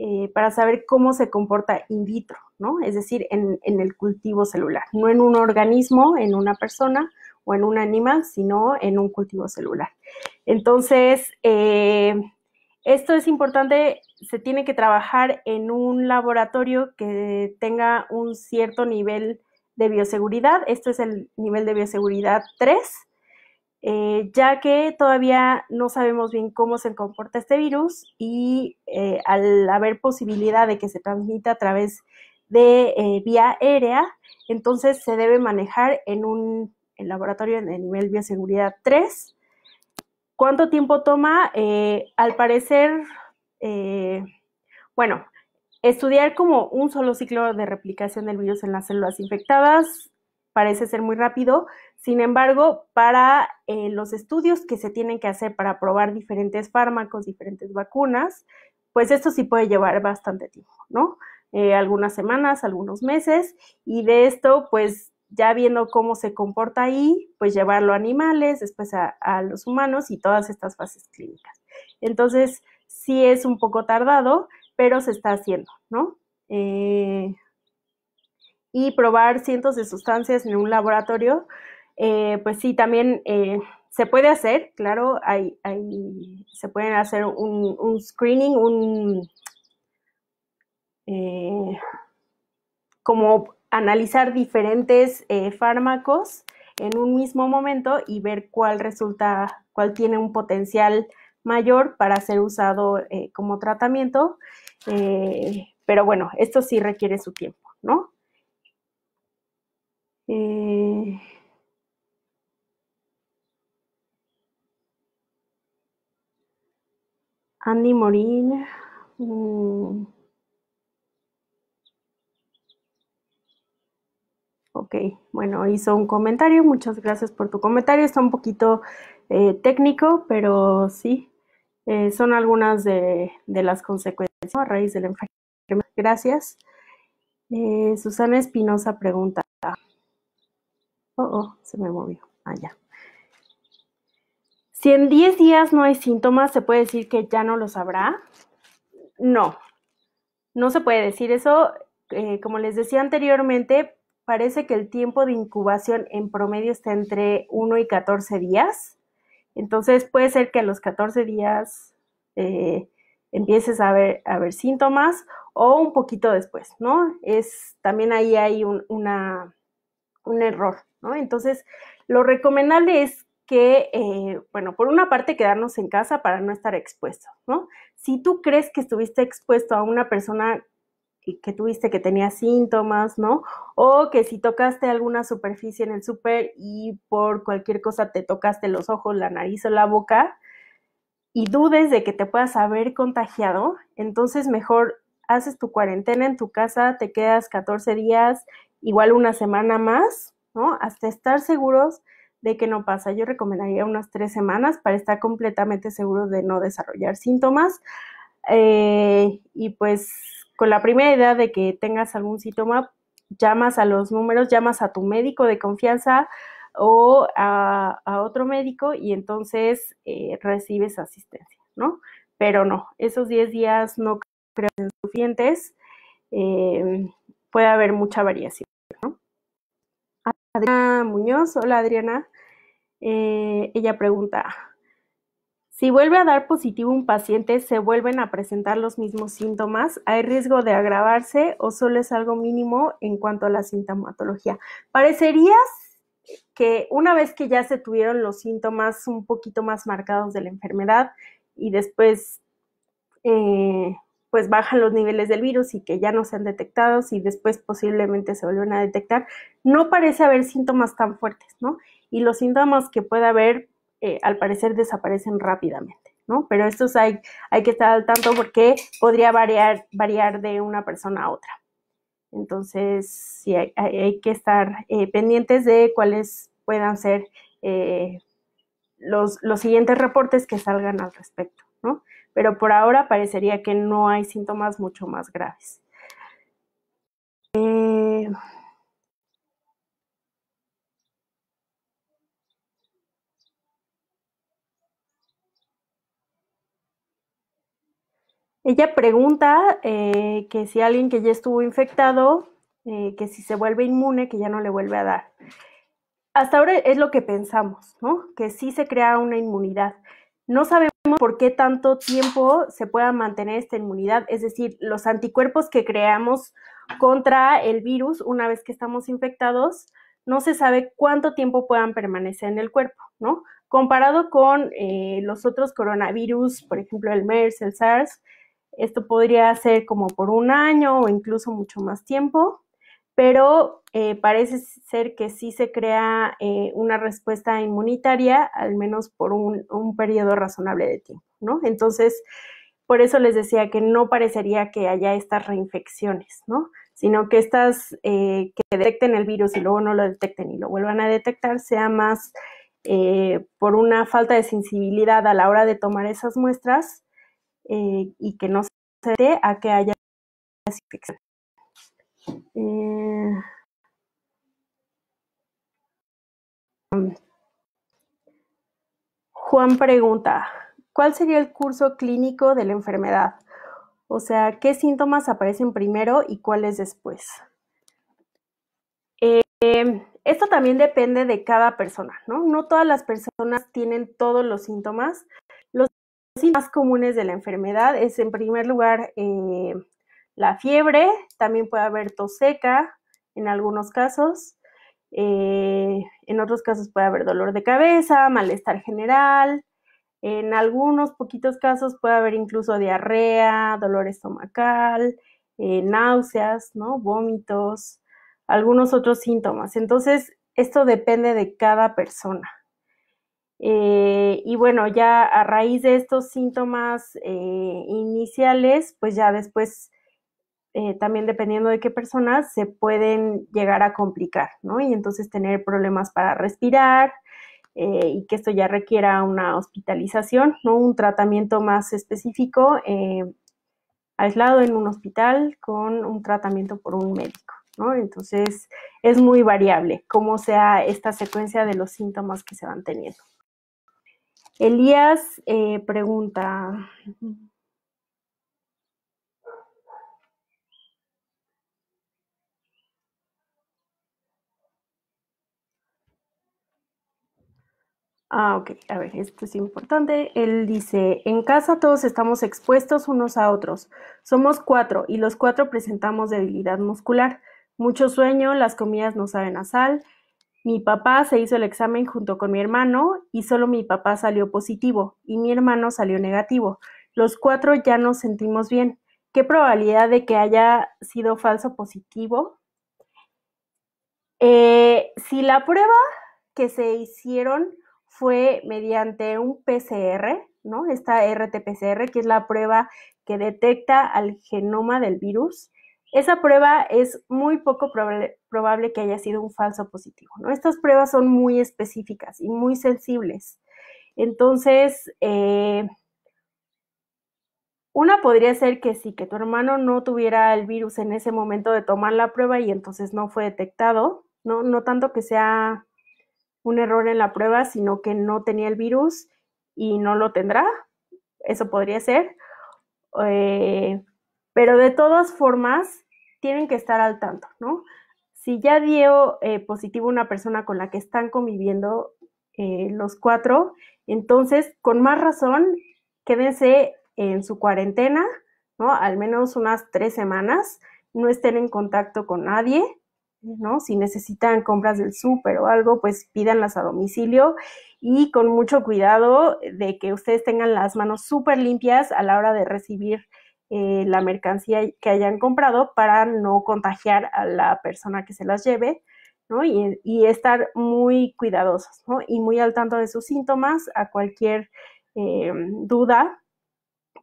Eh, para saber cómo se comporta in vitro, ¿no? Es decir, en, el cultivo celular, no en un organismo, en una persona o en un animal, sino en un cultivo celular. Entonces, eh, esto es importante, se tiene que trabajar en un laboratorio que tenga un cierto nivel de bioseguridad, esto es el nivel de bioseguridad 3, eh, ya que todavía no sabemos bien cómo se comporta este virus y eh, al haber posibilidad de que se transmita a través de eh, vía aérea, entonces se debe manejar en un en laboratorio de nivel bioseguridad 3. ¿Cuánto tiempo toma? al parecer, bueno, estudiar como un solo ciclo de replicación del virus en las células infectadas parece ser muy rápido, sin embargo, para eh, los estudios que se tienen que hacer para probar diferentes fármacos, diferentes vacunas, pues esto sí puede llevar bastante tiempo, ¿no? Eh, algunas semanas, algunos meses, y de esto, pues ya viendo cómo se comporta ahí, pues llevarlo a animales, después a, los humanos y todas estas fases clínicas. Entonces, sí es un poco tardado, pero se está haciendo, ¿no? Eh, y probar cientos de sustancias en un laboratorio, eh, pues sí, también eh, se puede hacer, claro, hay, se pueden hacer un, screening, un... Eh, como analizar diferentes fármacos en un mismo momento y ver cuál resulta, cuál tiene un potencial mayor para ser usado como tratamiento. pero bueno, esto sí requiere su tiempo, ¿no? Andy Morin. Mm, ok, bueno, hizo un comentario. Muchas gracias por tu comentario. Está un poquito eh, técnico, pero sí, eh, son algunas de, las consecuencias a raíz del enfermedad. Gracias. Eh, Susana Espinosa pregunta. Oh, oh, se me movió. Ah, ya. Si en 10 días no hay síntomas, ¿se puede decir que ya no los habrá? No, no se puede decir eso. Eh, como les decía anteriormente, parece que el tiempo de incubación en promedio está entre 1 y 14 días. Entonces puede ser que a los 14 días eh, empieces a ver, a ver, síntomas o un poquito después, ¿no? Es, también ahí hay un, un error, ¿no? Entonces, lo recomendable es que, eh, bueno, por una parte quedarnos en casa para no estar expuesto, ¿no? Si tú crees que estuviste expuesto a una persona que tuviste que tenía síntomas, ¿no? O que si tocaste alguna superficie en el súper y por cualquier cosa te tocaste los ojos, la nariz o la boca y dudes de que te puedas haber contagiado, entonces mejor haces tu cuarentena en tu casa, te quedas 14 días, igual una semana más, ¿no? Hasta estar seguros de que no pasa. Yo recomendaría unas tres semanas para estar completamente seguro de no desarrollar síntomas. Eh, y pues con la primera idea de que tengas algún síntoma, llamas a los números, llamas a tu médico de confianza o a, otro médico y entonces eh, recibes asistencia, ¿no? Pero no, esos 10 días no creo que sean suficientes. Eh, puede haber mucha variación. Adriana Muñoz, hola Adriana. Eh, ella pregunta, si vuelve a dar positivo un paciente, ¿se vuelven a presentar los mismos síntomas? ¿Hay riesgo de agravarse o solo es algo mínimo en cuanto a la sintomatología? ¿Parecerías que una vez que ya se tuvieron los síntomas un poquito más marcados de la enfermedad y después eh, pues bajan los niveles del virus y que ya no sean detectados y después posiblemente se vuelven a detectar, no parece haber síntomas tan fuertes, ¿no? Y los síntomas que puede haber, eh, al parecer, desaparecen rápidamente, ¿no? Pero estos hay, hay que estar al tanto porque podría variar, variar de una persona a otra. Entonces, sí, hay, que estar eh, pendientes de cuáles puedan ser eh, los, los siguientes reportes que salgan al respecto, ¿no? pero por ahora parecería que no hay síntomas mucho más graves. Eh, ella pregunta eh, que si alguien que ya estuvo infectado, eh, que si se vuelve inmune, que ya no le vuelve a dar. Hasta ahora es lo que pensamos, ¿no? Que sí se crea una inmunidad. No sabemos por qué tanto tiempo se pueda mantener esta inmunidad, es decir, los anticuerpos que creamos contra el virus una vez que estamos infectados, no se sabe cuánto tiempo puedan permanecer en el cuerpo, ¿no? Comparado con eh, los otros coronavirus, por ejemplo, el MERS, el SARS, esto podría ser como por un año o incluso mucho más tiempo, pero eh, parece ser que sí se crea eh, una respuesta inmunitaria, al menos por un, periodo razonable de tiempo, ¿no? Entonces, por eso les decía que no parecería que haya estas reinfecciones, ¿no? Sino que estas eh, que detecten el virus y luego no lo detecten y lo vuelvan a detectar sea más por una falta de sensibilidad a la hora de tomar esas muestras y que no se dé a que haya infección. Juan pregunta, ¿cuál sería el curso clínico de la enfermedad? O sea, ¿qué síntomas aparecen primero y cuáles después? Eh, esto también depende de cada persona, ¿no? No todas las personas tienen todos los síntomas. Los síntomas comunes de la enfermedad es, en primer lugar, eh, la fiebre, también puede haber tos seca en algunos casos, eh, en otros casos puede haber dolor de cabeza, malestar general. En algunos poquitos casos puede haber incluso diarrea, dolor estomacal, eh, náuseas, ¿no? Vómitos, algunos otros síntomas. Entonces, esto depende de cada persona. Eh, y bueno, ya a raíz de estos síntomas iniciales, pues ya después eh, también dependiendo de qué personas, se pueden llegar a complicar, ¿no? Y entonces tener problemas para respirar eh, y que esto ya requiera una hospitalización, ¿no? Un tratamiento más específico, eh, aislado en un hospital con un tratamiento por un médico, ¿no? Entonces es muy variable cómo sea esta secuencia de los síntomas que se van teniendo. Elías pregunta, Ah, ok, a ver, esto es importante. Él dice, en casa todos estamos expuestos unos a otros. Somos cuatro y los cuatro presentamos debilidad muscular. Mucho sueño, las comidas no saben a sal. Mi papá se hizo el examen junto con mi hermano y solo mi papá salió positivo y mi hermano salió negativo. Los cuatro ya nos sentimos bien. ¿Qué probabilidad de que haya sido falso positivo? Eh, si la prueba que se hicieron fue mediante un PCR, ¿no? Esta RT-PCR, que es la prueba que detecta al genoma del virus. Esa prueba es muy poco probable, que haya sido un falso positivo, ¿no? Estas pruebas son muy específicas y muy sensibles. Entonces, eh, una podría ser que sí, que tu hermano no tuviera el virus en ese momento de tomar la prueba y entonces no fue detectado, ¿no? No tanto que sea un error en la prueba, sino que no tenía el virus y no lo tendrá. Eso podría ser. Eh, pero de todas formas, tienen que estar al tanto, ¿no? Si ya dio eh, positivo una persona con la que están conviviendo eh, los cuatro, entonces, con más razón, quédense en su cuarentena, ¿no? Al menos unas tres semanas, no estén en contacto con nadie ¿no? Si necesitan compras del súper o algo, pues pídanlas a domicilio y con mucho cuidado de que ustedes tengan las manos súper limpias a la hora de recibir eh, la mercancía que hayan comprado para no contagiar a la persona que se las lleve, ¿no? Y, estar muy cuidadosos, ¿no? Y muy al tanto de sus síntomas, a cualquier eh, duda,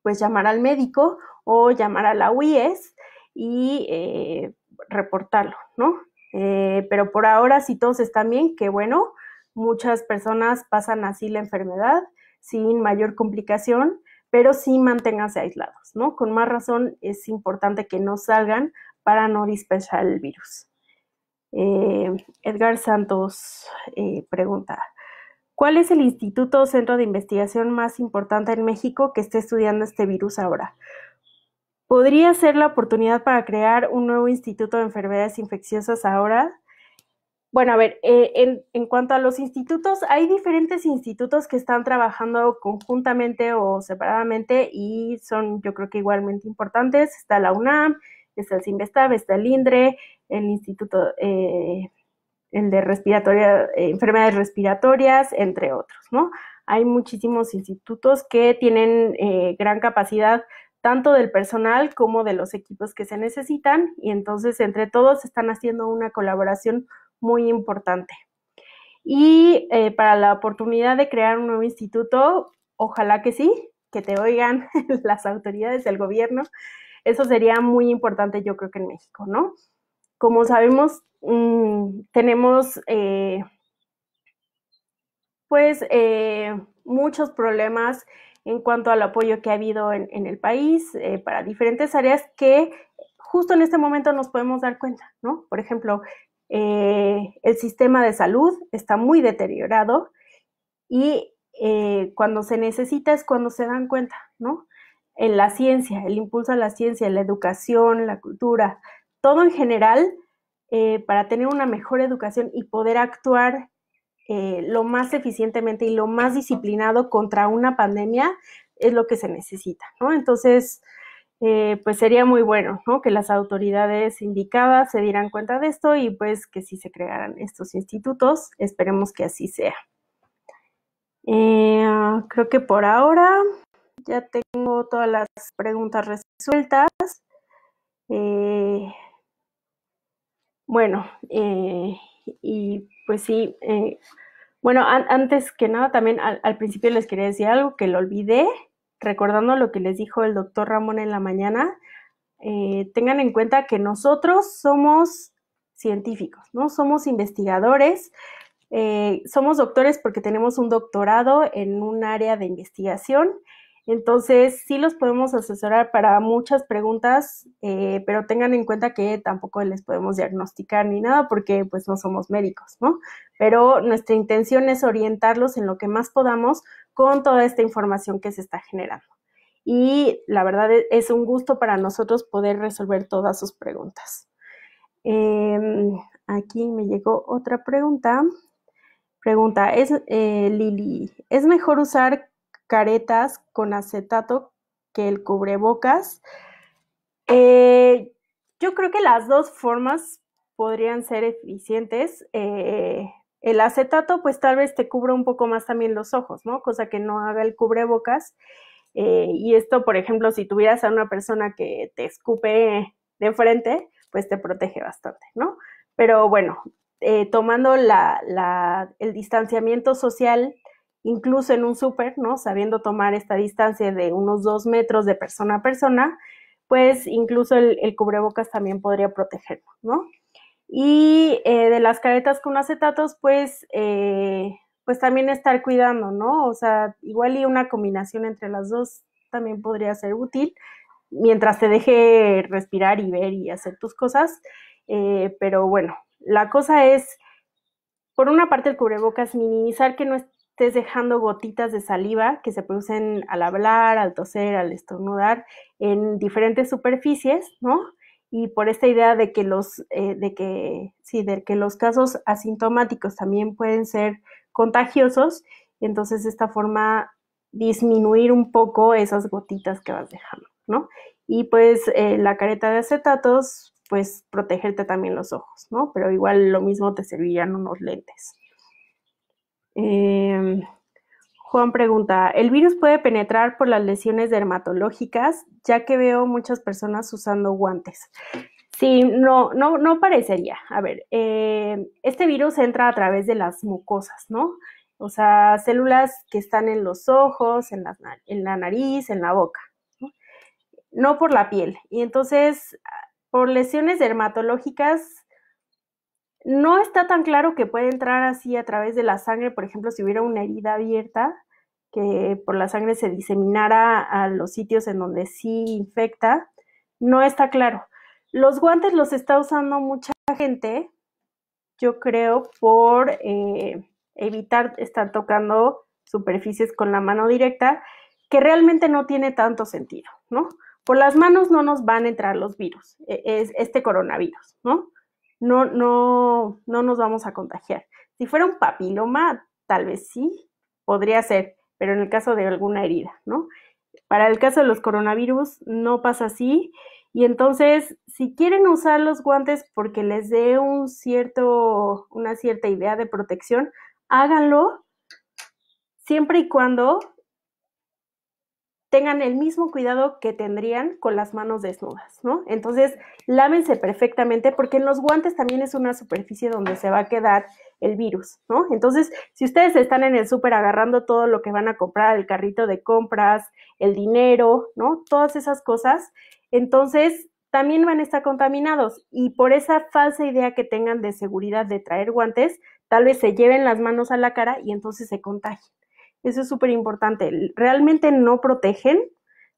pues llamar al médico o llamar a la UIS y eh, reportarlo, ¿no? Eh, pero por ahora, si todos están bien, que bueno, muchas personas pasan así la enfermedad sin mayor complicación, pero sí manténganse aislados, ¿no? Con más razón es importante que no salgan para no dispersar el virus. Eh, Edgar Santos eh, pregunta, ¿cuál es el instituto o centro de investigación más importante en México que esté estudiando este virus ahora? podría ser la oportunidad para crear un nuevo instituto de enfermedades infecciosas ahora. Bueno, a ver, eh, en, cuanto a los institutos, hay diferentes institutos que están trabajando conjuntamente o separadamente y son yo creo que igualmente importantes. Está la UNAM, está el CIMBESTAB, está el INDRE, el Instituto eh, el de eh, enfermedades respiratorias, entre otros, ¿no? Hay muchísimos institutos que tienen gran capacidad tanto del personal como de los equipos que se necesitan y entonces entre todos están haciendo una colaboración muy importante. Y eh, para la oportunidad de crear un nuevo instituto, ojalá que sí, que te oigan las autoridades del gobierno. Eso sería muy importante yo creo que en México, ¿no? Como sabemos, mm, tenemos eh, pues eh, muchos problemas en cuanto al apoyo que ha habido en, el país eh, para diferentes áreas que justo en este momento nos podemos dar cuenta, ¿no? Por ejemplo, eh, el sistema de salud está muy deteriorado y eh, cuando se necesita es cuando se dan cuenta, ¿no? En la ciencia, el impulso a la ciencia, la educación, la cultura, todo en general, para tener una mejor educación y poder actuar eh, lo más eficientemente y lo más disciplinado contra una pandemia es lo que se necesita, ¿no? Entonces, eh, pues sería muy bueno, ¿no? Que las autoridades indicadas se dieran cuenta de esto y pues que si se crearan estos institutos, esperemos que así sea. Eh, creo que por ahora ya tengo todas las preguntas resueltas. Eh, bueno, y pues sí, eh, bueno, antes que nada, también al, principio les quería decir algo que lo olvidé, recordando lo que les dijo el doctor Ramón en la mañana. Eh, tengan en cuenta que nosotros somos científicos, ¿no? Somos investigadores, eh, somos doctores porque tenemos un doctorado en un área de investigación entonces, sí los podemos asesorar para muchas preguntas, eh, pero tengan en cuenta que tampoco les podemos diagnosticar ni nada porque pues no somos médicos, ¿no? Pero nuestra intención es orientarlos en lo que más podamos con toda esta información que se está generando. Y la verdad e, es un gusto para nosotros poder resolver todas sus preguntas. Em, aquí me llegó otra pregunta. Pregunta, es eh, Lili, ¿es mejor usar caretas con acetato que el cubrebocas. Eh, yo creo que las dos formas podrían ser eficientes. Eh, el acetato, pues tal vez te cubra un poco más también los ojos, ¿no? Cosa que no haga el cubrebocas. Eh, y esto, por ejemplo, si tuvieras a una persona que te escupe de frente, pues te protege bastante, ¿no? Pero bueno, tomando la, el distanciamiento social incluso en un súper, ¿no? Sabiendo tomar esta distancia de unos dos metros de persona a persona, pues incluso el, cubrebocas también podría protegernos, ¿no? Y eh, de las caretas con acetatos, pues, eh, pues también estar cuidando, ¿no? O sea, igual y una combinación entre las dos también podría ser útil mientras te deje respirar y ver y hacer tus cosas. Eh, pero bueno, la cosa es, por una parte, el cubrebocas minimizar que no estés dejando gotitas de saliva que se producen al hablar, al toser, al estornudar en diferentes superficies, ¿no? Y por esta idea de que los, eh, que, los casos asintomáticos también pueden ser contagiosos, entonces esta forma disminuir un poco esas gotitas que vas dejando, ¿no? Y pues eh, la careta de acetatos, pues protegerte también los ojos, ¿no? Pero igual lo mismo te servirían unos lentes. Em, Juan pregunta, ¿el virus puede penetrar por las lesiones dermatológicas? Ya que veo muchas personas usando guantes. Sí, no, no, no parecería. A ver, em, este virus entra a través de las mucosas, ¿no? O sea, células que están en los ojos, en la, en la nariz, en la boca, ¿no? por la piel. Y entonces, ah, por lesiones dermatológicas, no está tan claro que puede entrar así a través de la sangre, por ejemplo, si hubiera una herida abierta, que por la sangre se diseminara a los sitios en donde sí infecta, no está claro. Los guantes los está usando mucha gente, yo creo, por eh, evitar estar tocando superficies con la mano directa, que realmente no tiene tanto sentido, ¿no? Por las manos no nos van a entrar los virus, e, es este coronavirus, ¿no? no, no, nos vamos a contagiar. Si fuera un papiloma, tal vez sí, podría ser, pero en el caso de alguna herida, ¿no? Para el caso de los coronavirus no pasa así. Y entonces, si quieren usar los guantes porque les dé un cierto, una cierta idea de protección, háganlo siempre y cuando tengan el mismo cuidado que tendrían con las manos desnudas, ¿no? Entonces, lávense perfectamente porque en los guantes también es una superficie donde se va a quedar el virus, ¿no? Entonces, si ustedes están en el súper agarrando todo lo que van a comprar, el carrito de compras, el dinero, ¿no? Todas esas cosas, entonces también van a estar contaminados y por esa falsa idea que tengan de seguridad de traer guantes, tal vez se lleven las manos a la cara y entonces se contagien. Eso es súper importante. Realmente no protegen.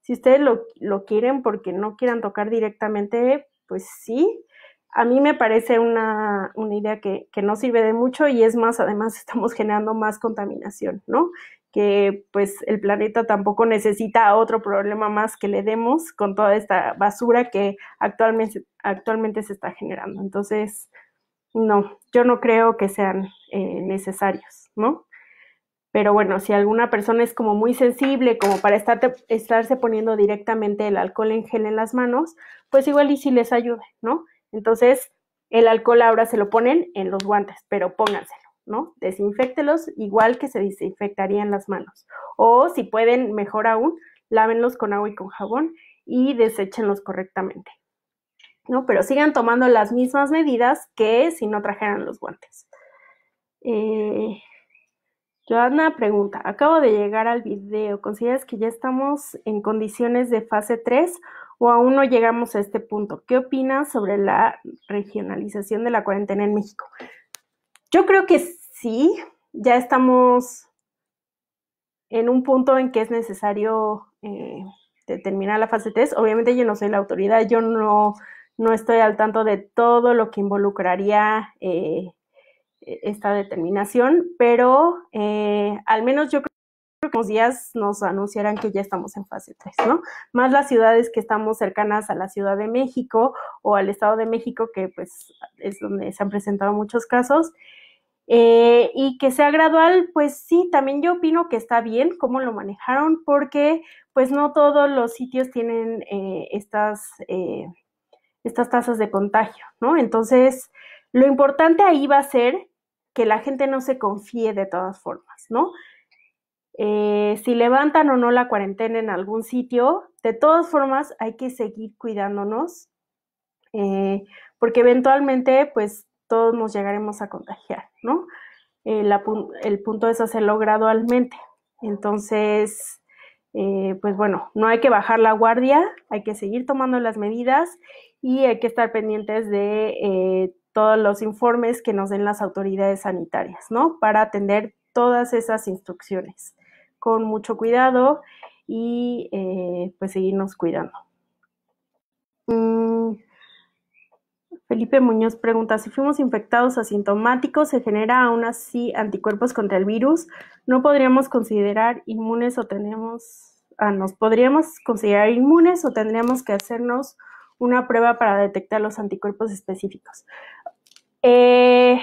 Si ustedes lo, quieren porque no quieran tocar directamente, pues sí. A mí me parece una, idea que, no sirve de mucho y es más, además estamos generando más contaminación, ¿no? Que pues el planeta tampoco necesita otro problema más que le demos con toda esta basura que actualmente, actualmente se está generando. Entonces, no, yo no creo que sean eh, necesarios, ¿no? Pero bueno, si alguna persona es como muy sensible, como para estarse poniendo directamente el alcohol en gel en las manos, pues igual y si les ayude, ¿no? Entonces, el alcohol ahora se lo ponen en los guantes, pero pónganselo, ¿no? Desinfectelos igual que se desinfectarían las manos. O si pueden, mejor aún, lávenlos con agua y con jabón y deséchenlos correctamente. ¿no? Pero sigan tomando las mismas medidas que si no trajeran los guantes. Eh, una pregunta, acabo de llegar al video, ¿consideras que ya estamos en condiciones de fase 3 o aún no llegamos a este punto? ¿Qué opinas sobre la regionalización de la cuarentena en México? Yo creo que sí, ya estamos en un punto en que es necesario eh, determinar la fase 3. Obviamente yo no soy la autoridad, yo no, no estoy al tanto de todo lo que involucraría eh, e-, esta determinación, pero eh, al menos yo creo que unos días nos anunciarán que ya estamos en fase 3, ¿no? Más las ciudades que estamos cercanas a la Ciudad de México o al Estado de México, que pues es donde se han presentado muchos casos. Eh, y que sea gradual, pues sí, también yo opino que está bien cómo lo manejaron, porque pues no todos los sitios tienen eh, estas, estas tasas de contagio, ¿no? Entonces, lo importante ahí va a ser que la gente no se confíe de todas formas, ¿no? Eh, si levantan o no la cuarentena en algún sitio, de todas formas hay que seguir cuidándonos, eh, porque eventualmente pues todos nos llegaremos a contagiar, ¿no? Eh, el punto es hacerlo gradualmente. Entonces, pues bueno, no hay que bajar la guardia, hay que seguir tomando las medidas y hay que estar pendientes de todos los informes que nos den las autoridades sanitarias, ¿no? Para atender todas esas instrucciones con mucho cuidado y eh, pues seguirnos cuidando. Mm, Felipe Muñoz pregunta, si fuimos infectados asintomáticos, ¿se genera aún así anticuerpos contra el virus? ¿No podríamos considerar inmunes o tenemos, ah, nos podríamos considerar inmunes o tendríamos que hacernos una prueba para detectar los anticuerpos específicos? Eh,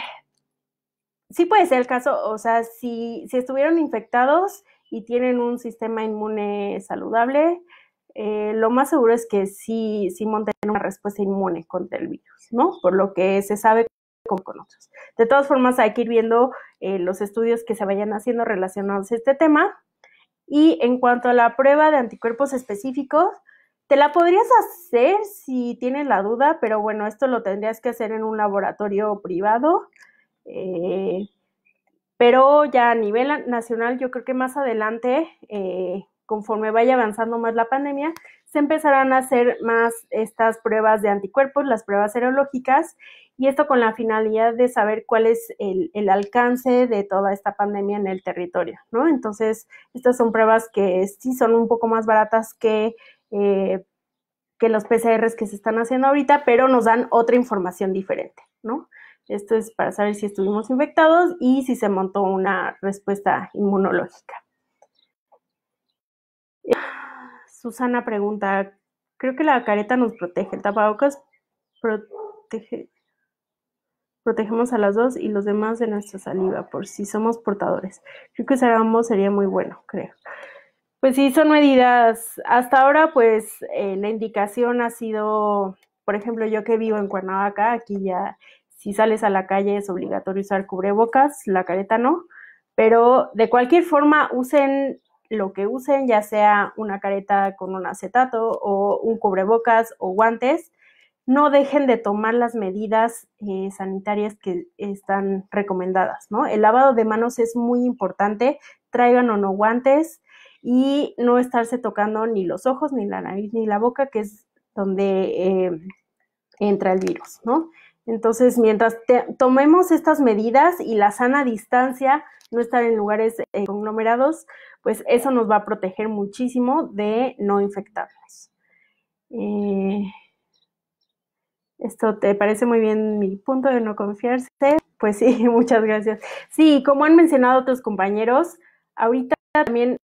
sí puede ser el caso, o sea, si, estuvieron infectados y tienen un sistema inmune saludable, eh, lo más seguro es que sí, sí monten una respuesta inmune contra el virus, ¿no? Por lo que se sabe con, con otros. De todas formas, hay que ir viendo eh, los estudios que se vayan haciendo relacionados a este tema. Y en cuanto a la prueba de anticuerpos específicos, te la podrías hacer si tienes la duda, pero bueno, esto lo tendrías que hacer en un laboratorio privado. Eh, pero ya a nivel nacional, yo creo que más adelante, eh, conforme vaya avanzando más la pandemia, se empezarán a hacer más estas pruebas de anticuerpos, las pruebas serológicas, y esto con la finalidad de saber cuál es el, el alcance de toda esta pandemia en el territorio, ¿no? Entonces, estas son pruebas que sí son un poco más baratas que eh, que los PCRs que se están haciendo ahorita, pero nos dan otra información diferente, ¿no? Esto es para saber si estuvimos infectados y si se montó una respuesta inmunológica. Susana pregunta, creo que la careta nos protege, el tapabocas protege, protegemos a las dos y los demás de nuestra saliva por si somos portadores. Creo que usar ambos sería muy bueno, creo. Pues sí, son medidas. Hasta ahora, pues eh, la indicación ha sido, por ejemplo, yo que vivo en Cuernavaca, aquí ya si sales a la calle es obligatorio usar cubrebocas, la careta no, pero de cualquier forma usen lo que usen, ya sea una careta con un acetato o un cubrebocas o guantes, no dejen de tomar las medidas eh, sanitarias que están recomendadas, ¿no? El lavado de manos es muy importante, traigan o no guantes, y no estarse tocando ni los ojos, ni la nariz, ni la boca, que es donde eh, entra el virus, ¿no? Entonces, mientras tomemos estas medidas y la sana distancia, no estar en lugares eh, conglomerados, pues eso nos va a proteger muchísimo de no infectarnos. Eh, esto te parece muy bien mi punto de no confiarse. Pues sí, muchas gracias. Sí, como han mencionado otros compañeros, ahorita también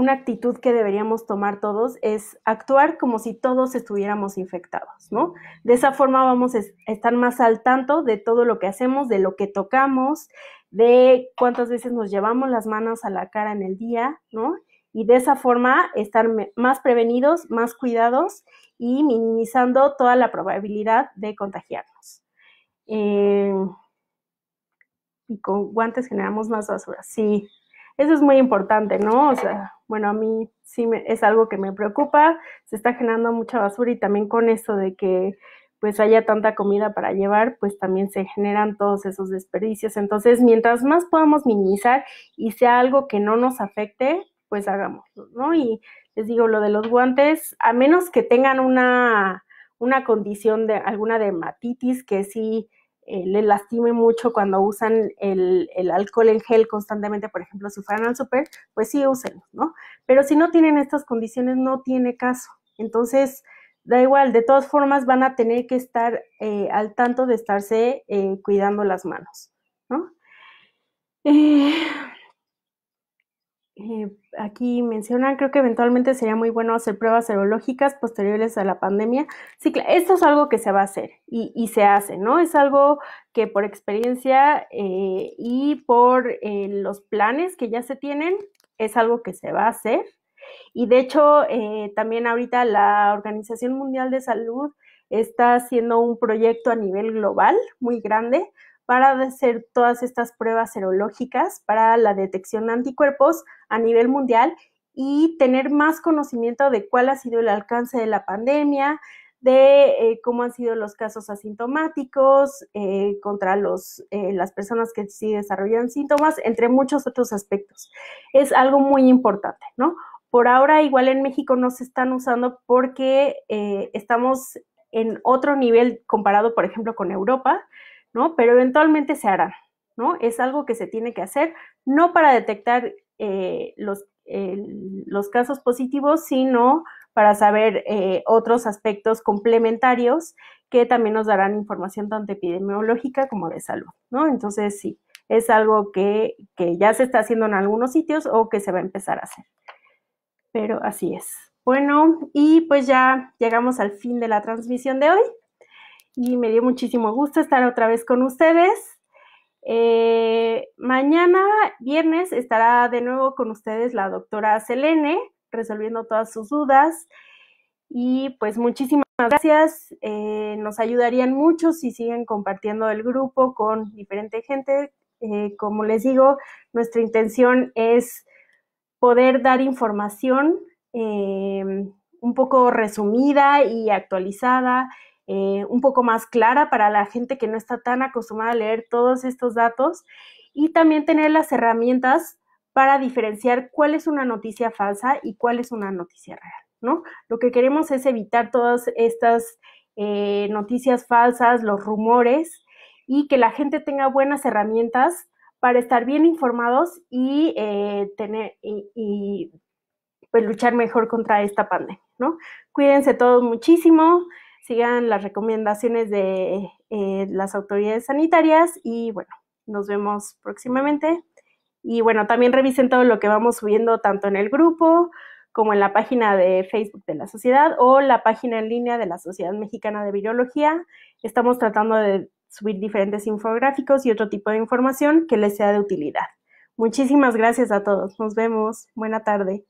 una actitud que deberíamos tomar todos es actuar como si todos estuviéramos infectados, ¿no? De esa forma vamos a estar más al tanto de todo lo que hacemos, de lo que tocamos, de cuántas veces nos llevamos las manos a la cara en el día, ¿no? Y de esa forma estar más prevenidos, más cuidados y minimizando toda la probabilidad de contagiarnos. Eh, y con guantes generamos más basura, sí. Eso es muy importante, ¿no? O sea, bueno, a mí sí es algo que me preocupa, se está generando mucha basura y también con eso de que pues haya tanta comida para llevar, pues también se generan todos esos desperdicios. Entonces, mientras más podamos minimizar y sea algo que no nos afecte, pues hagámoslo, ¿no? Y les digo, lo de los guantes, a menos que tengan una, una condición de alguna dermatitis que sí eh, le lastime mucho cuando usan el, alcohol en gel constantemente, por ejemplo, si fueran al super, pues sí, usen, ¿no? Pero si no tienen estas condiciones, no tiene caso. Entonces, da igual, de todas formas van a tener que estar eh, al tanto de estarse eh, cuidando las manos, ¿no? Eh, aquí mencionan, creo que eventualmente sería muy bueno hacer pruebas serológicas posteriores a la pandemia. Sí, esto es algo que se va a hacer y, se hace, ¿no? Es algo que por experiencia eh, y por eh, los planes que ya se tienen, es algo que se va a hacer. Y de hecho, también ahorita la Organización Mundial de Salud está haciendo un proyecto a nivel global muy grande para hacer todas estas pruebas serológicas para la detección de anticuerpos a nivel mundial y tener más conocimiento de cuál ha sido el alcance de la pandemia, de eh, cómo han sido los casos asintomáticos eh, contra eh, las personas que sí desarrollan síntomas, entre muchos otros aspectos. Es algo muy importante, ¿no? Por ahora igual en México no se están usando porque estamos en otro nivel comparado, por ejemplo, con Europa. ¿no? Pero eventualmente se hará, ¿no? Es algo que se tiene que hacer, no para detectar eh, los, los, casos positivos, sino para saber eh, otros aspectos complementarios que también nos darán información tanto epidemiológica como de salud, ¿no? Entonces, sí, es algo que, que ya se está haciendo en algunos sitios o que se va a empezar a hacer. Pero así es. Bueno, y pues ya llegamos al fin de la transmisión de hoy y me dio muchísimo gusto estar otra vez con ustedes. Eh, mañana, viernes, estará de nuevo con ustedes la doctora Selene resolviendo todas sus dudas. Y pues muchísimas gracias. Eh, nos ayudarían mucho si siguen compartiendo el grupo con diferente gente. Eh, como les digo, nuestra intención es poder dar información un poco resumida y actualizada eh, un poco más clara para la gente que no está tan acostumbrada a leer todos estos datos y también tener las herramientas para diferenciar cuál es una noticia falsa y cuál es una noticia real, ¿no? Lo que queremos es evitar todas estas eh, noticias falsas, los rumores y que la gente tenga buenas herramientas para estar bien informados y eh, tener pues, luchar mejor contra esta pandemia, ¿no? Cuídense todos muchísimo sigan las recomendaciones de eh, las autoridades sanitarias y bueno, nos vemos próximamente. Y bueno, también revisen todo lo que vamos subiendo tanto en el grupo como en la página de Facebook de la sociedad o la página en línea de la Sociedad Mexicana de Virología. Estamos tratando de subir diferentes infográficos y otro tipo de información que les sea de utilidad. Muchísimas gracias a todos. Nos vemos. Buena tarde.